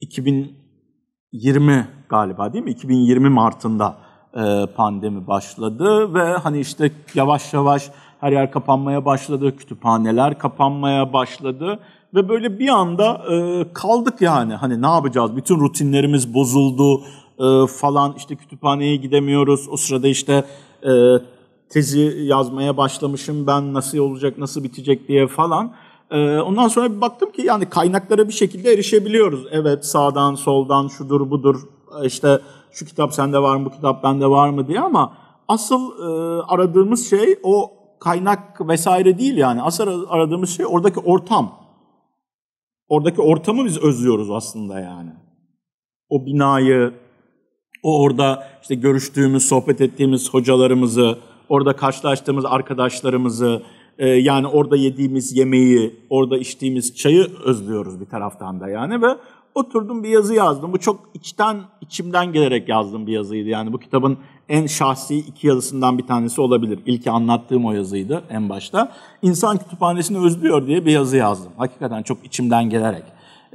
2020 galiba değil mi? 2020 Mart'ında e, pandemi başladı ve hani işte yavaş yavaş her yer kapanmaya başladı, kütüphaneler kapanmaya başladı ve böyle bir anda e, kaldık yani hani ne yapacağız? Bütün rutinlerimiz bozuldu, e, falan işte kütüphaneye gidemiyoruz. O sırada işte e, tezi yazmaya başlamışım ben nasıl olacak nasıl bitecek diye falan. E, ondan sonra bir baktım ki yani kaynaklara bir şekilde erişebiliyoruz. Evet sağdan soldan şudur budur e, işte şu kitap sende var mı bu kitap bende var mı diye ama asıl e, aradığımız şey o kaynak vesaire değil yani. Asıl aradığımız şey oradaki ortam. Oradaki ortamı biz özlüyoruz aslında yani. O binayı, o orada işte görüştüğümüz, sohbet ettiğimiz hocalarımızı, orada karşılaştığımız arkadaşlarımızı, e, yani orada yediğimiz yemeği, orada içtiğimiz çayı özlüyoruz bir taraftan da yani ve oturdum bir yazı yazdım. Bu çok içten, içimden gelerek yazdım bir yazıydı. Yani bu kitabın en şahsi iki yazısından bir tanesi olabilir. İlki anlattığım o yazıydı en başta. İnsan kütüphanesini özlüyor diye bir yazı yazdım. Hakikaten çok içimden gelerek.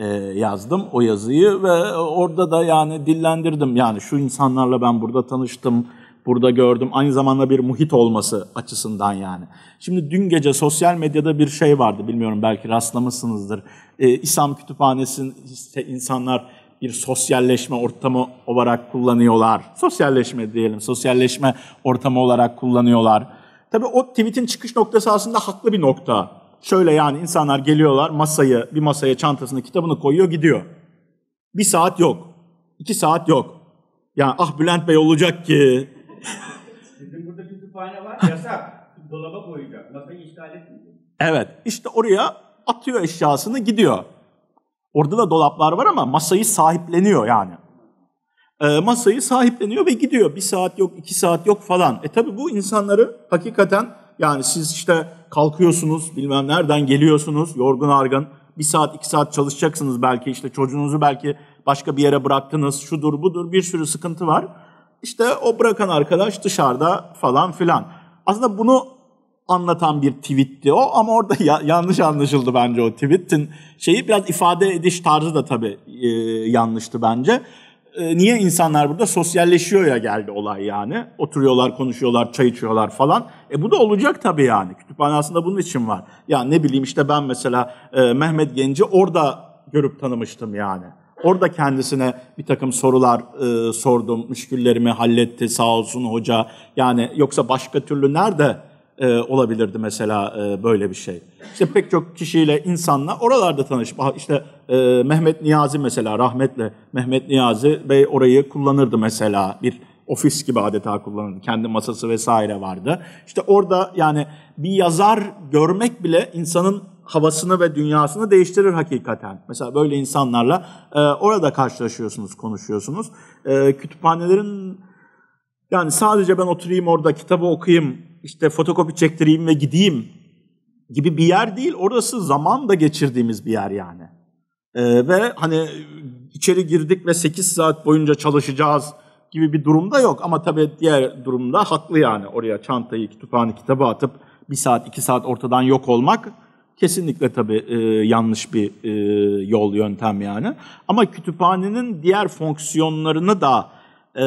E, yazdım o yazıyı ve orada da yani dillendirdim. Yani şu insanlarla ben burada tanıştım, burada gördüm. Aynı zamanda bir muhit olması açısından yani. Şimdi dün gece sosyal medyada bir şey vardı. Bilmiyorum belki rastlamışsınızdır. E, İslam Kütüphanesi'nin insanlar bir sosyalleşme ortamı olarak kullanıyorlar. Sosyalleşme diyelim, sosyalleşme ortamı olarak kullanıyorlar. Tabii o tweetin çıkış noktası aslında haklı bir nokta. Şöyle yani insanlar geliyorlar masayı bir masaya çantasını kitabını koyuyor gidiyor. Bir saat yok. iki saat yok. Yani ah Bülent Bey olacak ki. Bizim burada bir kütüphane var yasak. Dolaba koyacak. Masayı işgal etmeyecek. Evet işte oraya atıyor eşyasını gidiyor. Orada da dolaplar var ama masayı sahipleniyor yani. E, masayı sahipleniyor ve gidiyor. Bir saat yok, iki saat yok falan. E tabi bu insanları hakikaten yani siz işte kalkıyorsunuz bilmem nereden geliyorsunuz yorgun argın bir saat iki saat çalışacaksınız belki işte çocuğunuzu belki başka bir yere bıraktınız şudur budur bir sürü sıkıntı var. İşte o bırakan arkadaş dışarıda falan filan. Aslında bunu anlatan bir tweetti o ama orada ya- yanlış anlaşıldı bence o tweetin şeyi biraz ifade ediş tarzı da tabii e, yanlıştı bence. E, niye insanlar burada sosyalleşiyor ya geldi olay yani. Oturuyorlar, konuşuyorlar, çay içiyorlar falan. E bu da olacak tabii yani. Kütüphane aslında bunun için var. Ya ne bileyim işte ben mesela e, Mehmet Genci orada görüp tanımıştım yani. Orada kendisine bir takım sorular e, sordum. Müşküllerimi halletti sağ olsun hoca. Yani yoksa başka türlü nerede e, olabilirdi mesela e, böyle bir şey. İşte pek çok kişiyle, insanla oralarda tanışıp işte e, Mehmet Niyazi mesela rahmetle Mehmet Niyazi Bey orayı kullanırdı mesela bir ofis gibi adeta kullanırdı. Kendi masası vesaire vardı. İşte orada yani bir yazar görmek bile insanın havasını ve dünyasını değiştirir hakikaten. Mesela böyle insanlarla e, orada karşılaşıyorsunuz, konuşuyorsunuz. E, kütüphanelerin yani sadece ben oturayım orada kitabı okuyayım işte fotokopi çektireyim ve gideyim gibi bir yer değil. Orası zaman da geçirdiğimiz bir yer yani. Ee, ve hani içeri girdik ve 8 saat boyunca çalışacağız gibi bir durumda yok. Ama tabii diğer durumda haklı yani. Oraya çantayı, kütüphane, kitabı atıp bir saat, iki saat ortadan yok olmak kesinlikle tabii e, yanlış bir e, yol, yöntem yani. Ama kütüphanenin diğer fonksiyonlarını da e,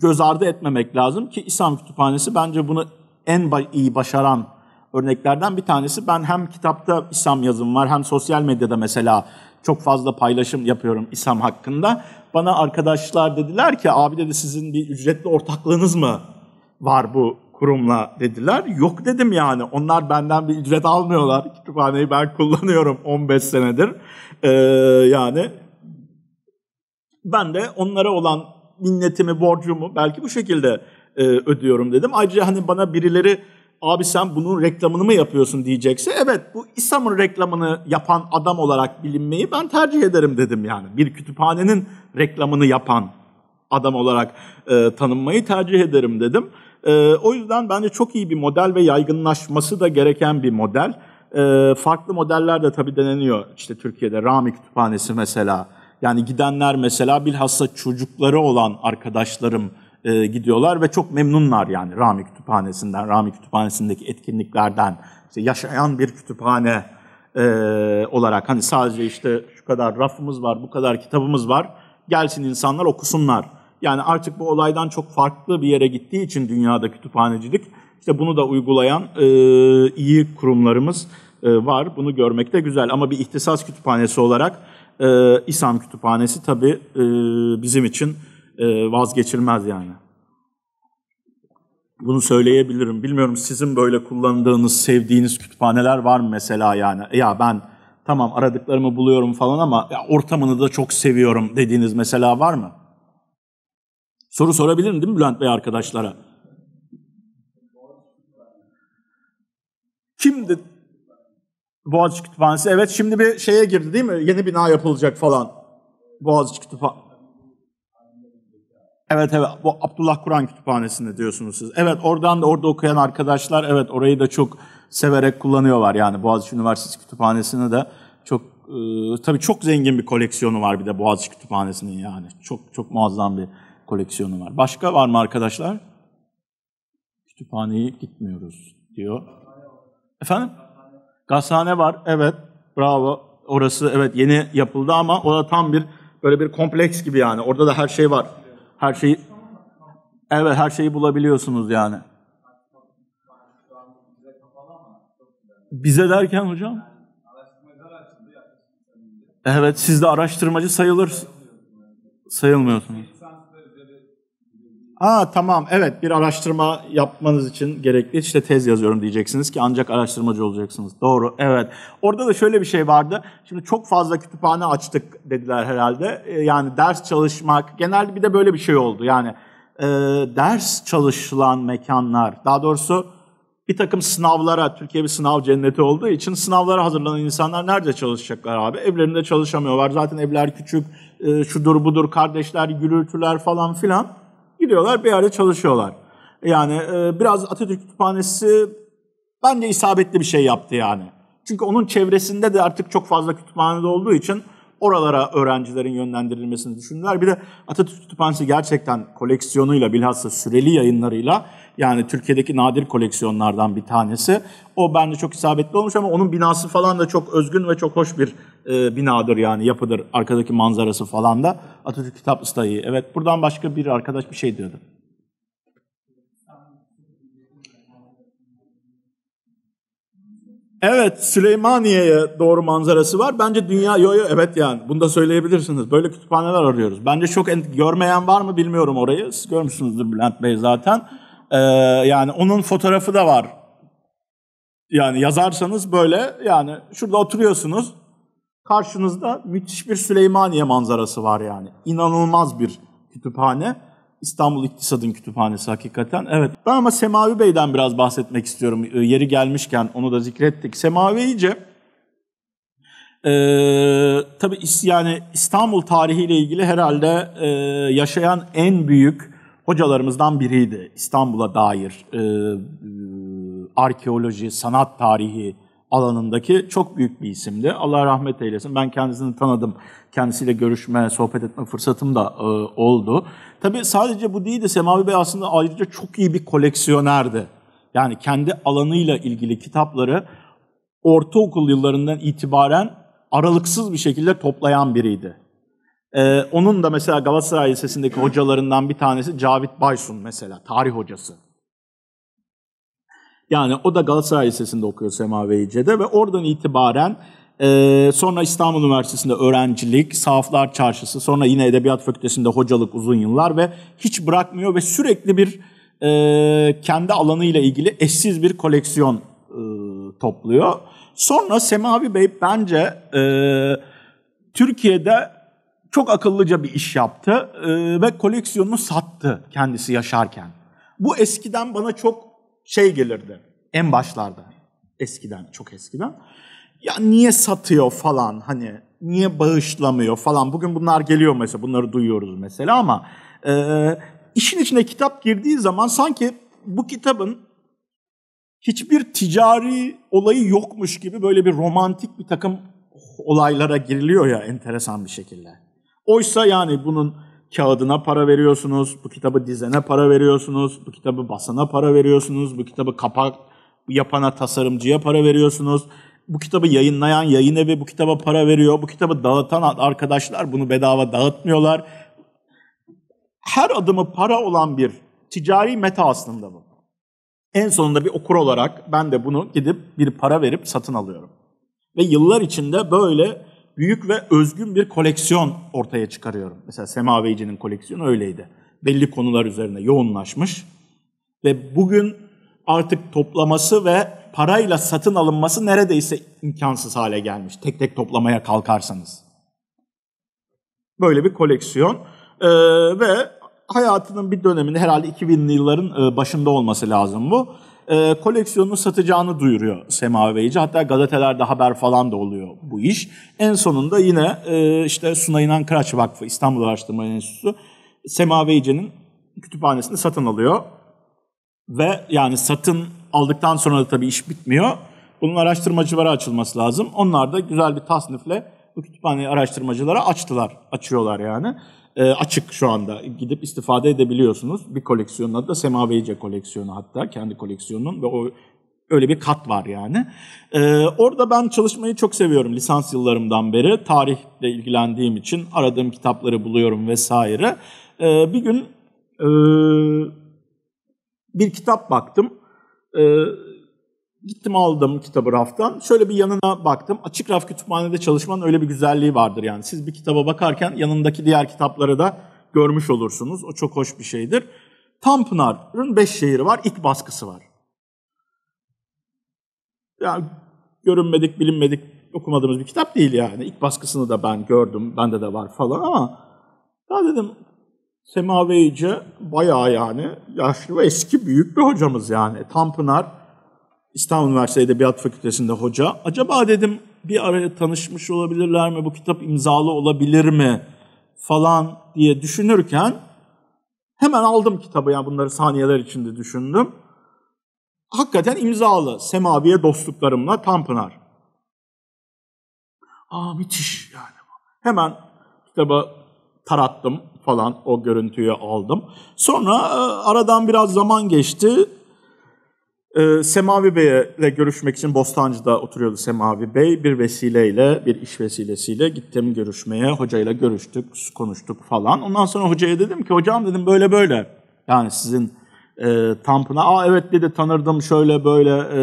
göz ardı etmemek lazım ki İslam Kütüphanesi bence bunu en iyi başaran örneklerden bir tanesi. Ben hem kitapta İslam yazım var hem sosyal medyada mesela çok fazla paylaşım yapıyorum İslam hakkında. Bana arkadaşlar dediler ki abi dedi sizin bir ücretli ortaklığınız mı var bu kurumla dediler. Yok dedim yani onlar benden bir ücret almıyorlar. Kütüphaneyi ben kullanıyorum 15 senedir. Ee, yani ben de onlara olan minnetimi, borcumu belki bu şekilde e, ödüyorum dedim. Ayrıca hani bana birileri abi sen bunun reklamını mı yapıyorsun diyecekse evet bu İSAM'ın reklamını yapan adam olarak bilinmeyi ben tercih ederim dedim yani. Bir kütüphanenin reklamını yapan adam olarak e, tanınmayı tercih ederim dedim. E, o yüzden bence çok iyi bir model ve yaygınlaşması da gereken bir model. E, farklı modeller de tabii deneniyor. İşte Türkiye'de Rami Kütüphanesi mesela yani gidenler mesela bilhassa çocukları olan arkadaşlarım e, gidiyorlar ve çok memnunlar yani Rami Kütüphanesi'nden, Rami Kütüphanesi'ndeki etkinliklerden. İşte yaşayan bir kütüphane e, olarak hani sadece işte şu kadar rafımız var, bu kadar kitabımız var. Gelsin insanlar okusunlar. Yani artık bu olaydan çok farklı bir yere gittiği için dünyada kütüphanecilik işte bunu da uygulayan e, iyi kurumlarımız e, var. Bunu görmek de güzel ama bir ihtisas kütüphanesi olarak e, ee, İSAM Kütüphanesi tabii e, bizim için e, vazgeçilmez yani. Bunu söyleyebilirim. Bilmiyorum sizin böyle kullandığınız, sevdiğiniz kütüphaneler var mı mesela yani? Ya ben tamam aradıklarımı buluyorum falan ama ya ortamını da çok seviyorum dediğiniz mesela var mı? Soru sorabilirim değil mi Bülent Bey arkadaşlara? Kimdi? Boğaziçi Kütüphanesi. Evet şimdi bir şeye girdi değil mi? Yeni bina yapılacak falan. Boğaziçi Kütüphanesi. Evet evet bu Abdullah Kur'an Kütüphanesi'nde diyorsunuz siz. Evet oradan da orada okuyan arkadaşlar evet orayı da çok severek kullanıyorlar. Yani Boğaziçi Üniversitesi Kütüphanesi'ni de çok e, tabii çok zengin bir koleksiyonu var bir de Boğaziçi Kütüphanesi'nin yani. Çok çok muazzam bir koleksiyonu var. Başka var mı arkadaşlar? Kütüphaneye gitmiyoruz diyor. Efendim? Gazhane var. Evet. Bravo. Orası evet yeni yapıldı ama o da tam bir böyle bir kompleks gibi yani. Orada da her şey var. Her şeyi Evet her şeyi bulabiliyorsunuz yani. Bize derken hocam? Evet siz de araştırmacı sayılır sayılmıyorsunuz. Aa tamam evet bir araştırma yapmanız için gerekli işte tez yazıyorum diyeceksiniz ki ancak araştırmacı olacaksınız. Doğru evet. Orada da şöyle bir şey vardı. Şimdi çok fazla kütüphane açtık dediler herhalde. Ee, yani ders çalışmak genelde bir de böyle bir şey oldu. Yani e, ders çalışılan mekanlar daha doğrusu bir takım sınavlara, Türkiye bir sınav cenneti olduğu için sınavlara hazırlanan insanlar nerede çalışacaklar abi? Evlerinde çalışamıyorlar. Zaten evler küçük, e, şudur budur, kardeşler gürültüler falan filan. Gidiyorlar bir yerde çalışıyorlar. Yani e, biraz Atatürk Kütüphanesi bence isabetli bir şey yaptı yani. Çünkü onun çevresinde de artık çok fazla kütüphanede olduğu için oralara öğrencilerin yönlendirilmesini düşündüler. Bir de Atatürk Kütüphanesi gerçekten koleksiyonuyla bilhassa süreli yayınlarıyla yani Türkiye'deki nadir koleksiyonlardan bir tanesi. O bence çok isabetli olmuş ama onun binası falan da çok özgün ve çok hoş bir e, binadır yani yapıdır. Arkadaki manzarası falan da Atatürk Kitap Istayı. Evet buradan başka bir arkadaş bir şey diyordu. Evet Süleymaniye'ye doğru manzarası var. Bence dünya yo yo evet yani bunu da söyleyebilirsiniz. Böyle kütüphaneler arıyoruz. Bence çok görmeyen var mı bilmiyorum orayı. Siz görmüşsünüzdür Bülent Bey zaten e, yani onun fotoğrafı da var. Yani yazarsanız böyle yani şurada oturuyorsunuz. Karşınızda müthiş bir Süleymaniye manzarası var yani. İnanılmaz bir kütüphane. İstanbul İktisad'ın kütüphanesi hakikaten. Evet. Ben ama Semavi Bey'den biraz bahsetmek istiyorum. E, yeri gelmişken onu da zikrettik. Semavi iyice e, tabii yani İstanbul tarihiyle ilgili herhalde e, yaşayan en büyük hocalarımızdan biriydi İstanbul'a dair ee, e, arkeoloji, sanat tarihi alanındaki çok büyük bir isimdi. Allah rahmet eylesin. Ben kendisini tanıdım. Kendisiyle görüşme, sohbet etme fırsatım da e, oldu. Tabii sadece bu değildi. Semavi Bey aslında ayrıca çok iyi bir koleksiyonerdi. Yani kendi alanıyla ilgili kitapları ortaokul yıllarından itibaren aralıksız bir şekilde toplayan biriydi. Ee, onun da mesela Galatasaray Lisesi'ndeki hocalarından bir tanesi Cavit Baysun mesela, tarih hocası. Yani o da Galatasaray Lisesi'nde okuyor Sema Veyce'de ve oradan itibaren e, sonra İstanbul Üniversitesi'nde öğrencilik, Sahaflar Çarşısı, sonra yine Edebiyat Fakültesi'nde hocalık uzun yıllar ve hiç bırakmıyor ve sürekli bir e, kendi alanıyla ilgili eşsiz bir koleksiyon e, topluyor. Sonra Semavi Bey bence e, Türkiye'de çok akıllıca bir iş yaptı e, ve koleksiyonunu sattı kendisi yaşarken. Bu eskiden bana çok şey gelirdi en başlarda. Eskiden, çok eskiden. Ya niye satıyor falan hani niye bağışlamıyor falan. Bugün bunlar geliyor mesela bunları duyuyoruz mesela ama e, işin içine kitap girdiği zaman sanki bu kitabın hiçbir ticari olayı yokmuş gibi böyle bir romantik bir takım olaylara giriliyor ya enteresan bir şekilde. Oysa yani bunun kağıdına para veriyorsunuz, bu kitabı dizene para veriyorsunuz, bu kitabı basana para veriyorsunuz, bu kitabı kapak yapana tasarımcıya para veriyorsunuz. Bu kitabı yayınlayan yayın evi bu kitaba para veriyor. Bu kitabı dağıtan arkadaşlar bunu bedava dağıtmıyorlar. Her adımı para olan bir ticari meta aslında bu. En sonunda bir okur olarak ben de bunu gidip bir para verip satın alıyorum. Ve yıllar içinde böyle büyük ve özgün bir koleksiyon ortaya çıkarıyorum. Mesela Sema koleksiyonu öyleydi. Belli konular üzerine yoğunlaşmış ve bugün artık toplaması ve parayla satın alınması neredeyse imkansız hale gelmiş. Tek tek toplamaya kalkarsanız. Böyle bir koleksiyon ee, ve hayatının bir döneminde herhalde 2000'li yılların e, başında olması lazım bu e, koleksiyonunu satacağını duyuruyor Sema Hatta gazetelerde haber falan da oluyor bu iş. En sonunda yine e, işte Sunay İnan Kıraç Vakfı İstanbul Araştırma Enstitüsü Sema kütüphanesini satın alıyor. Ve yani satın aldıktan sonra da tabii iş bitmiyor. Bunun araştırmacılara açılması lazım. Onlar da güzel bir tasnifle bu kütüphaneyi araştırmacılara açtılar, açıyorlar yani. E, açık şu anda. Gidip istifade edebiliyorsunuz. Bir koleksiyonun adı da Semaveyce koleksiyonu hatta kendi koleksiyonunun ve o öyle bir kat var yani. E, orada ben çalışmayı çok seviyorum lisans yıllarımdan beri. Tarihle ilgilendiğim için aradığım kitapları buluyorum vesaire. E, bir gün bir kitap baktım. Gittim aldım kitabı raftan. Şöyle bir yanına baktım. Açık raf kütüphanede çalışmanın öyle bir güzelliği vardır yani. Siz bir kitaba bakarken yanındaki diğer kitapları da görmüş olursunuz. O çok hoş bir şeydir. Tanpınar'ın beş şehri var. İlk baskısı var. Yani görünmedik, bilinmedik okumadığımız bir kitap değil yani. İlk baskısını da ben gördüm. Bende de var falan ama ya dedim Semaveyice bayağı yani yaşlı ve eski büyük bir hocamız yani. Tanpınar İstanbul Üniversitesi Edebiyat Fakültesi'nde hoca. Acaba dedim bir araya tanışmış olabilirler mi? Bu kitap imzalı olabilir mi? Falan diye düşünürken hemen aldım kitabı. Yani bunları saniyeler içinde düşündüm. Hakikaten imzalı. Semaviye dostluklarımla Tanpınar. Aa müthiş yani. Hemen kitabı tarattım falan o görüntüyü aldım. Sonra e, aradan biraz zaman geçti. Ee, Semavi Bey'le görüşmek için Bostancı'da oturuyordu Semavi Bey. Bir vesileyle, bir iş vesilesiyle gittim görüşmeye. Hocayla görüştük, konuştuk falan. Ondan sonra hocaya dedim ki, hocam dedim böyle böyle. Yani sizin e, Tamp'ına, aa evet dedi tanırdım şöyle böyle e,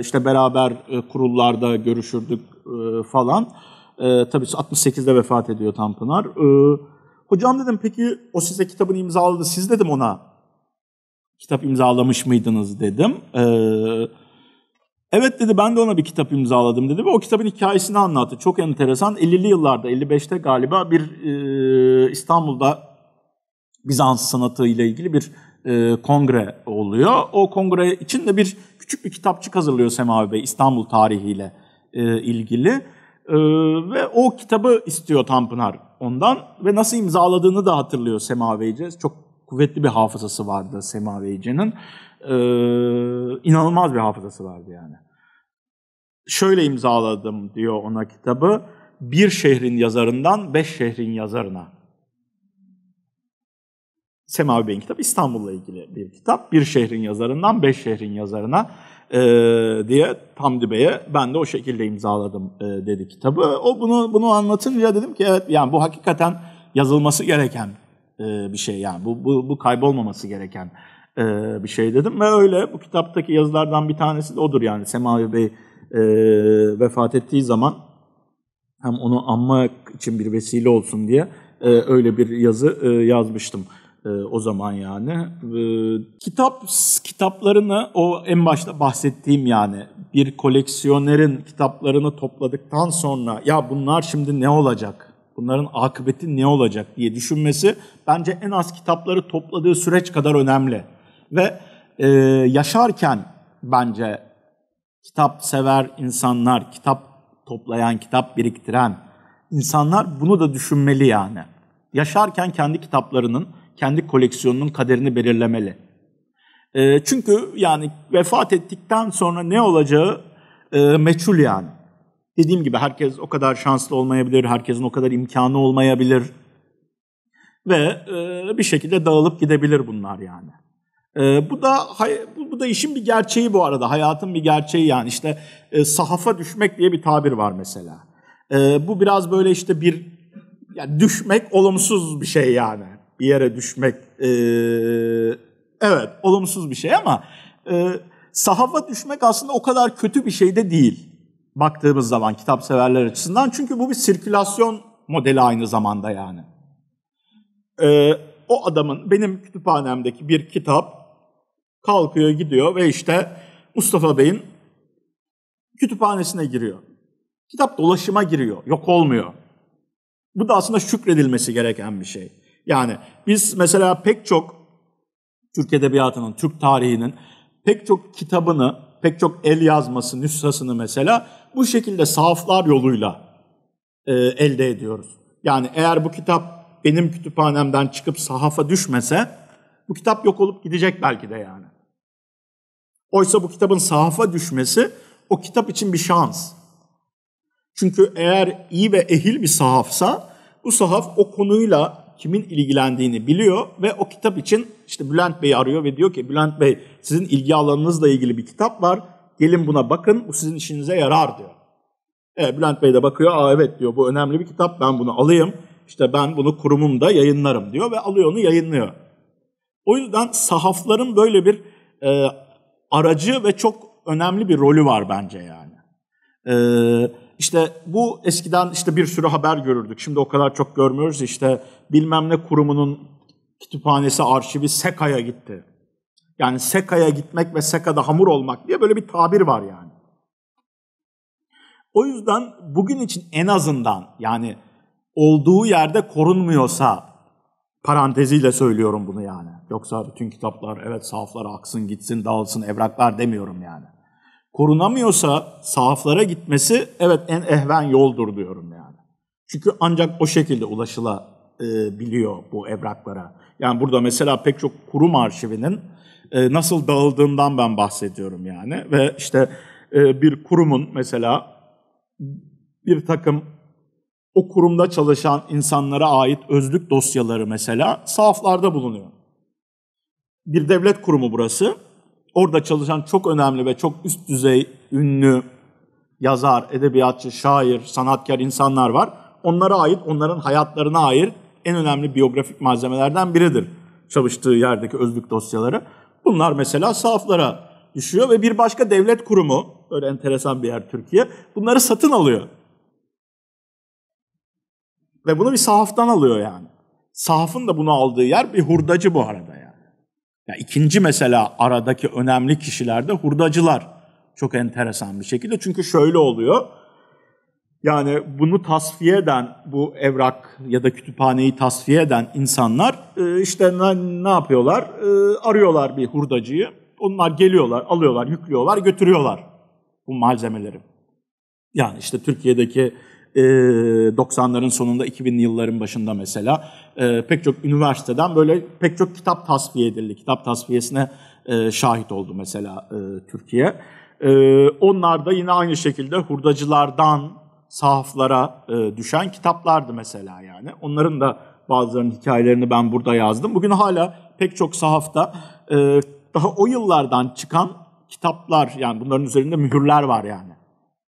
işte beraber e, kurullarda görüşürdük e, falan. E, tabii 68'de vefat ediyor Tanpınar. E, hocam dedim peki o size kitabını imzaladı, siz dedim ona kitap imzalamış mıydınız dedim. Ee, evet dedi ben de ona bir kitap imzaladım dedi ve o kitabın hikayesini anlattı. Çok enteresan 50'li yıllarda 55'te galiba bir e, İstanbul'da Bizans sanatı ile ilgili bir e, kongre oluyor. O kongre için de bir küçük bir kitapçık hazırlıyor Semavi Bey İstanbul tarihiyle e, ilgili. E, ve o kitabı istiyor Tanpınar ondan ve nasıl imzaladığını da hatırlıyor Semavi Bey'ce. Çok kuvvetli bir hafızası vardı Sema Beyci'nin. Ee, inanılmaz bir hafızası vardı yani. Şöyle imzaladım diyor ona kitabı. Bir şehrin yazarından beş şehrin yazarına. Semavi Bey'in kitabı İstanbul'la ilgili bir kitap. Bir şehrin yazarından beş şehrin yazarına e, diye Hamdi Bey'e ben de o şekilde imzaladım e, dedi kitabı. O bunu bunu anlatınca dedim ki evet yani bu hakikaten yazılması gereken e, bir şey yani bu, bu, bu kaybolmaması gereken e, bir şey dedim ve öyle bu kitaptaki yazılardan bir tanesi de odur yani Semavi Bey e, vefat ettiği zaman hem onu anmak için bir vesile olsun diye e, öyle bir yazı e, yazmıştım e, o zaman yani. E, kitap kitaplarını o en başta bahsettiğim yani bir koleksiyonerin kitaplarını topladıktan sonra ya bunlar şimdi ne olacak bunların akıbeti ne olacak diye düşünmesi bence en az kitapları topladığı süreç kadar önemli. Ve e, yaşarken bence kitap sever insanlar, kitap toplayan, kitap biriktiren insanlar bunu da düşünmeli yani. Yaşarken kendi kitaplarının, kendi koleksiyonunun kaderini belirlemeli. E, çünkü yani vefat ettikten sonra ne olacağı e, meçhul yani. Dediğim gibi herkes o kadar şanslı olmayabilir, herkesin o kadar imkanı olmayabilir ve e, bir şekilde dağılıp gidebilir bunlar yani. E, bu da bu, bu da işin bir gerçeği bu arada, hayatın bir gerçeği yani işte e, sahafa düşmek diye bir tabir var mesela. E, bu biraz böyle işte bir yani düşmek olumsuz bir şey yani bir yere düşmek e, evet olumsuz bir şey ama e, sahafa düşmek aslında o kadar kötü bir şey de değil baktığımız zaman kitap severler açısından. Çünkü bu bir sirkülasyon modeli aynı zamanda yani. Ee, o adamın benim kütüphanemdeki bir kitap kalkıyor gidiyor ve işte Mustafa Bey'in kütüphanesine giriyor. Kitap dolaşıma giriyor, yok olmuyor. Bu da aslında şükredilmesi gereken bir şey. Yani biz mesela pek çok Türk Edebiyatı'nın, Türk tarihinin pek çok kitabını, pek çok el yazması, nüshasını mesela bu şekilde sahaflar yoluyla e, elde ediyoruz. Yani eğer bu kitap benim kütüphanemden çıkıp sahafa düşmese bu kitap yok olup gidecek belki de yani. Oysa bu kitabın sahafa düşmesi o kitap için bir şans. Çünkü eğer iyi ve ehil bir sahafsa bu sahaf o konuyla kimin ilgilendiğini biliyor ve o kitap için işte Bülent Bey arıyor ve diyor ki Bülent Bey sizin ilgi alanınızla ilgili bir kitap var Gelin buna bakın bu sizin işinize yarar diyor. E, Bülent Bey de bakıyor aa evet diyor bu önemli bir kitap ben bunu alayım. İşte ben bunu kurumumda yayınlarım diyor ve alıyor onu yayınlıyor. O yüzden sahafların böyle bir e, aracı ve çok önemli bir rolü var bence yani. Ee, işte bu eskiden işte bir sürü haber görürdük. Şimdi o kadar çok görmüyoruz. İşte bilmem ne kurumunun kütüphanesi arşivi SEKA'ya gitti. Yani sekaya gitmek ve sekada hamur olmak diye böyle bir tabir var yani. O yüzden bugün için en azından yani olduğu yerde korunmuyorsa paranteziyle söylüyorum bunu yani. Yoksa bütün kitaplar evet sahaflar aksın gitsin dağılsın evraklar demiyorum yani. Korunamıyorsa sahaflara gitmesi evet en ehven yoldur diyorum yani. Çünkü ancak o şekilde ulaşılabiliyor bu evraklara. Yani burada mesela pek çok kurum arşivinin e, nasıl dağıldığından ben bahsediyorum yani. Ve işte e, bir kurumun mesela bir takım o kurumda çalışan insanlara ait özlük dosyaları mesela sahaflarda bulunuyor. Bir devlet kurumu burası. Orada çalışan çok önemli ve çok üst düzey ünlü yazar, edebiyatçı, şair, sanatkar insanlar var. Onlara ait, onların hayatlarına ait en önemli biyografik malzemelerden biridir çalıştığı yerdeki özlük dosyaları. Bunlar mesela saflara düşüyor ve bir başka devlet kurumu, öyle enteresan bir yer Türkiye, bunları satın alıyor. Ve bunu bir sahaftan alıyor yani. Sahafın da bunu aldığı yer bir hurdacı bu arada yani. Ya yani ikinci mesela aradaki önemli kişiler de hurdacılar. Çok enteresan bir şekilde çünkü şöyle oluyor. Yani bunu tasfiye eden, bu evrak ya da kütüphaneyi tasfiye eden insanlar e, işte ne yapıyorlar? E, arıyorlar bir hurdacıyı. Onlar geliyorlar, alıyorlar, yüklüyorlar, götürüyorlar bu malzemeleri. Yani işte Türkiye'deki 90'ların e, sonunda 2000'li yılların başında mesela pek çok üniversiteden böyle pek çok kitap tasfiye edildi. Kitap tasfiyesine şahit oldu mesela Türkiye. Onlar da yine aynı şekilde hurdacılardan sahaflara e, düşen kitaplardı mesela yani. Onların da bazılarının hikayelerini ben burada yazdım. Bugün hala pek çok sahafta e, daha o yıllardan çıkan kitaplar yani bunların üzerinde mühürler var yani.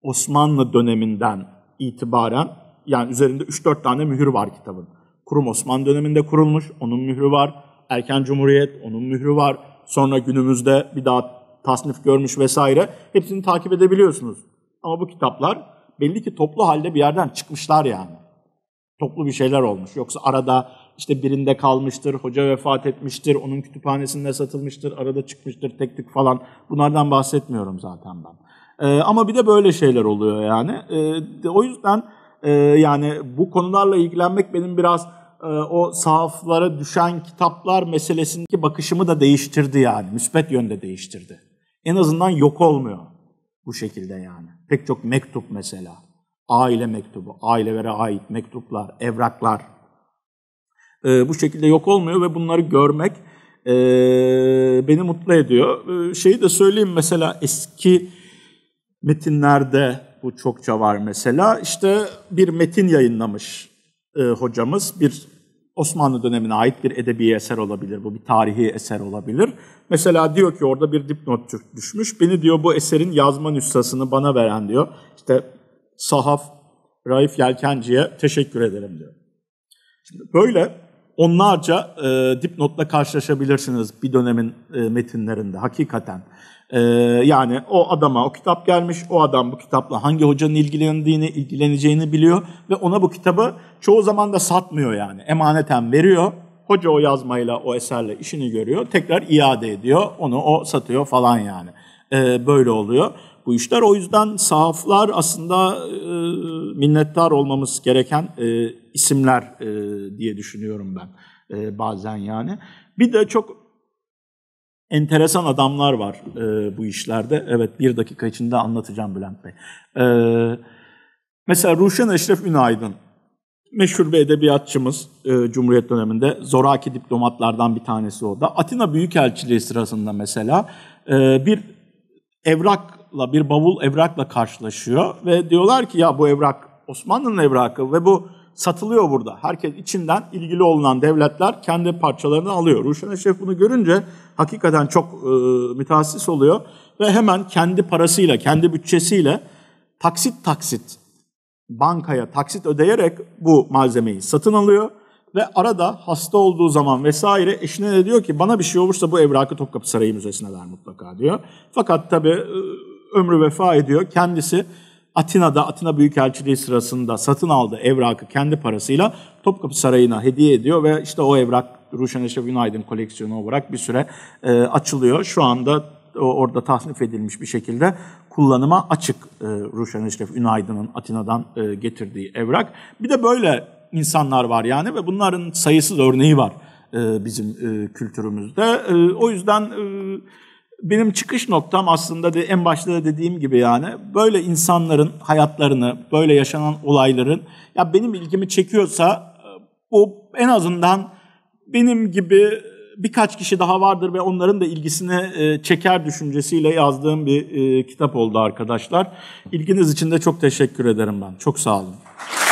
Osmanlı döneminden itibaren yani üzerinde 3-4 tane mühür var kitabın. Kurum Osmanlı döneminde kurulmuş, onun mührü var. Erken Cumhuriyet, onun mührü var. Sonra günümüzde bir daha tasnif görmüş vesaire. Hepsini takip edebiliyorsunuz. Ama bu kitaplar belli ki toplu halde bir yerden çıkmışlar yani. Toplu bir şeyler olmuş. Yoksa arada işte birinde kalmıştır, hoca vefat etmiştir, onun kütüphanesinde satılmıştır, arada çıkmıştır tek tük falan. Bunlardan bahsetmiyorum zaten ben. Ee, ama bir de böyle şeyler oluyor yani. Ee, o yüzden e, yani bu konularla ilgilenmek benim biraz e, o sahaflara düşen kitaplar meselesindeki bakışımı da değiştirdi yani. Müspet yönde değiştirdi. En azından yok olmuyor bu şekilde yani. Pek çok mektup mesela. Aile mektubu, ailelere ait mektuplar, evraklar. E, bu şekilde yok olmuyor ve bunları görmek e, beni mutlu ediyor. E, şeyi de söyleyeyim mesela eski metinlerde bu çokça var mesela. işte bir metin yayınlamış e, hocamız, bir Osmanlı dönemine ait bir edebi eser olabilir bu, bir tarihi eser olabilir. Mesela diyor ki orada bir dipnot düşmüş. Beni diyor bu eserin yazma nüshasını bana veren diyor. işte sahaf Raif Yelkenci'ye teşekkür ederim diyor. Şimdi böyle onlarca e, dipnotla karşılaşabilirsiniz bir dönemin e, metinlerinde hakikaten. Ee, yani o adama o kitap gelmiş, o adam bu kitapla hangi hocanın ilgilendiğini, ilgileneceğini biliyor ve ona bu kitabı çoğu zaman da satmıyor yani. Emaneten veriyor. Hoca o yazmayla, o eserle işini görüyor. Tekrar iade ediyor. Onu o satıyor falan yani. Ee, böyle oluyor bu işler. O yüzden sahaflar aslında e, minnettar olmamız gereken e, isimler e, diye düşünüyorum ben e, bazen yani. Bir de çok enteresan adamlar var e, bu işlerde. Evet bir dakika içinde anlatacağım Bülent Bey. E, mesela Ruşen Eşref Ünaydın, meşhur bir edebiyatçımız e, Cumhuriyet döneminde. Zoraki diplomatlardan bir tanesi o da. Atina Büyükelçiliği sırasında mesela e, bir evrakla, bir bavul evrakla karşılaşıyor ve diyorlar ki ya bu evrak Osmanlı'nın evrakı ve bu satılıyor burada. Herkes içinden ilgili olunan devletler kendi parçalarını alıyor. Ruşen Eşref bunu görünce hakikaten çok e, müteassis oluyor ve hemen kendi parasıyla, kendi bütçesiyle taksit taksit bankaya taksit ödeyerek bu malzemeyi satın alıyor ve arada hasta olduğu zaman vesaire eşine de diyor ki bana bir şey olursa bu evrakı Topkapı Sarayı Müzesi'ne ver mutlaka diyor. Fakat tabii e, ömrü vefa ediyor. Kendisi Atina'da Atina Büyükelçiliği sırasında satın aldığı evrakı kendi parasıyla Topkapı Sarayı'na hediye ediyor ve işte o evrak Ruşen Eşref Günaydın koleksiyonu olarak bir süre e, açılıyor. Şu anda orada tasnif edilmiş bir şekilde kullanıma açık e, Ruşen Eşref Ünaydın'ın Atina'dan e, getirdiği evrak. Bir de böyle insanlar var yani ve bunların sayısız örneği var e, bizim e, kültürümüzde. E, o yüzden e, benim çıkış noktam aslında de en başta da dediğim gibi yani böyle insanların hayatlarını, böyle yaşanan olayların ya benim ilgimi çekiyorsa e, bu en azından benim gibi birkaç kişi daha vardır ve onların da ilgisini e, çeker düşüncesiyle yazdığım bir e, kitap oldu arkadaşlar. İlginiz için de çok teşekkür ederim ben. Çok sağ olun.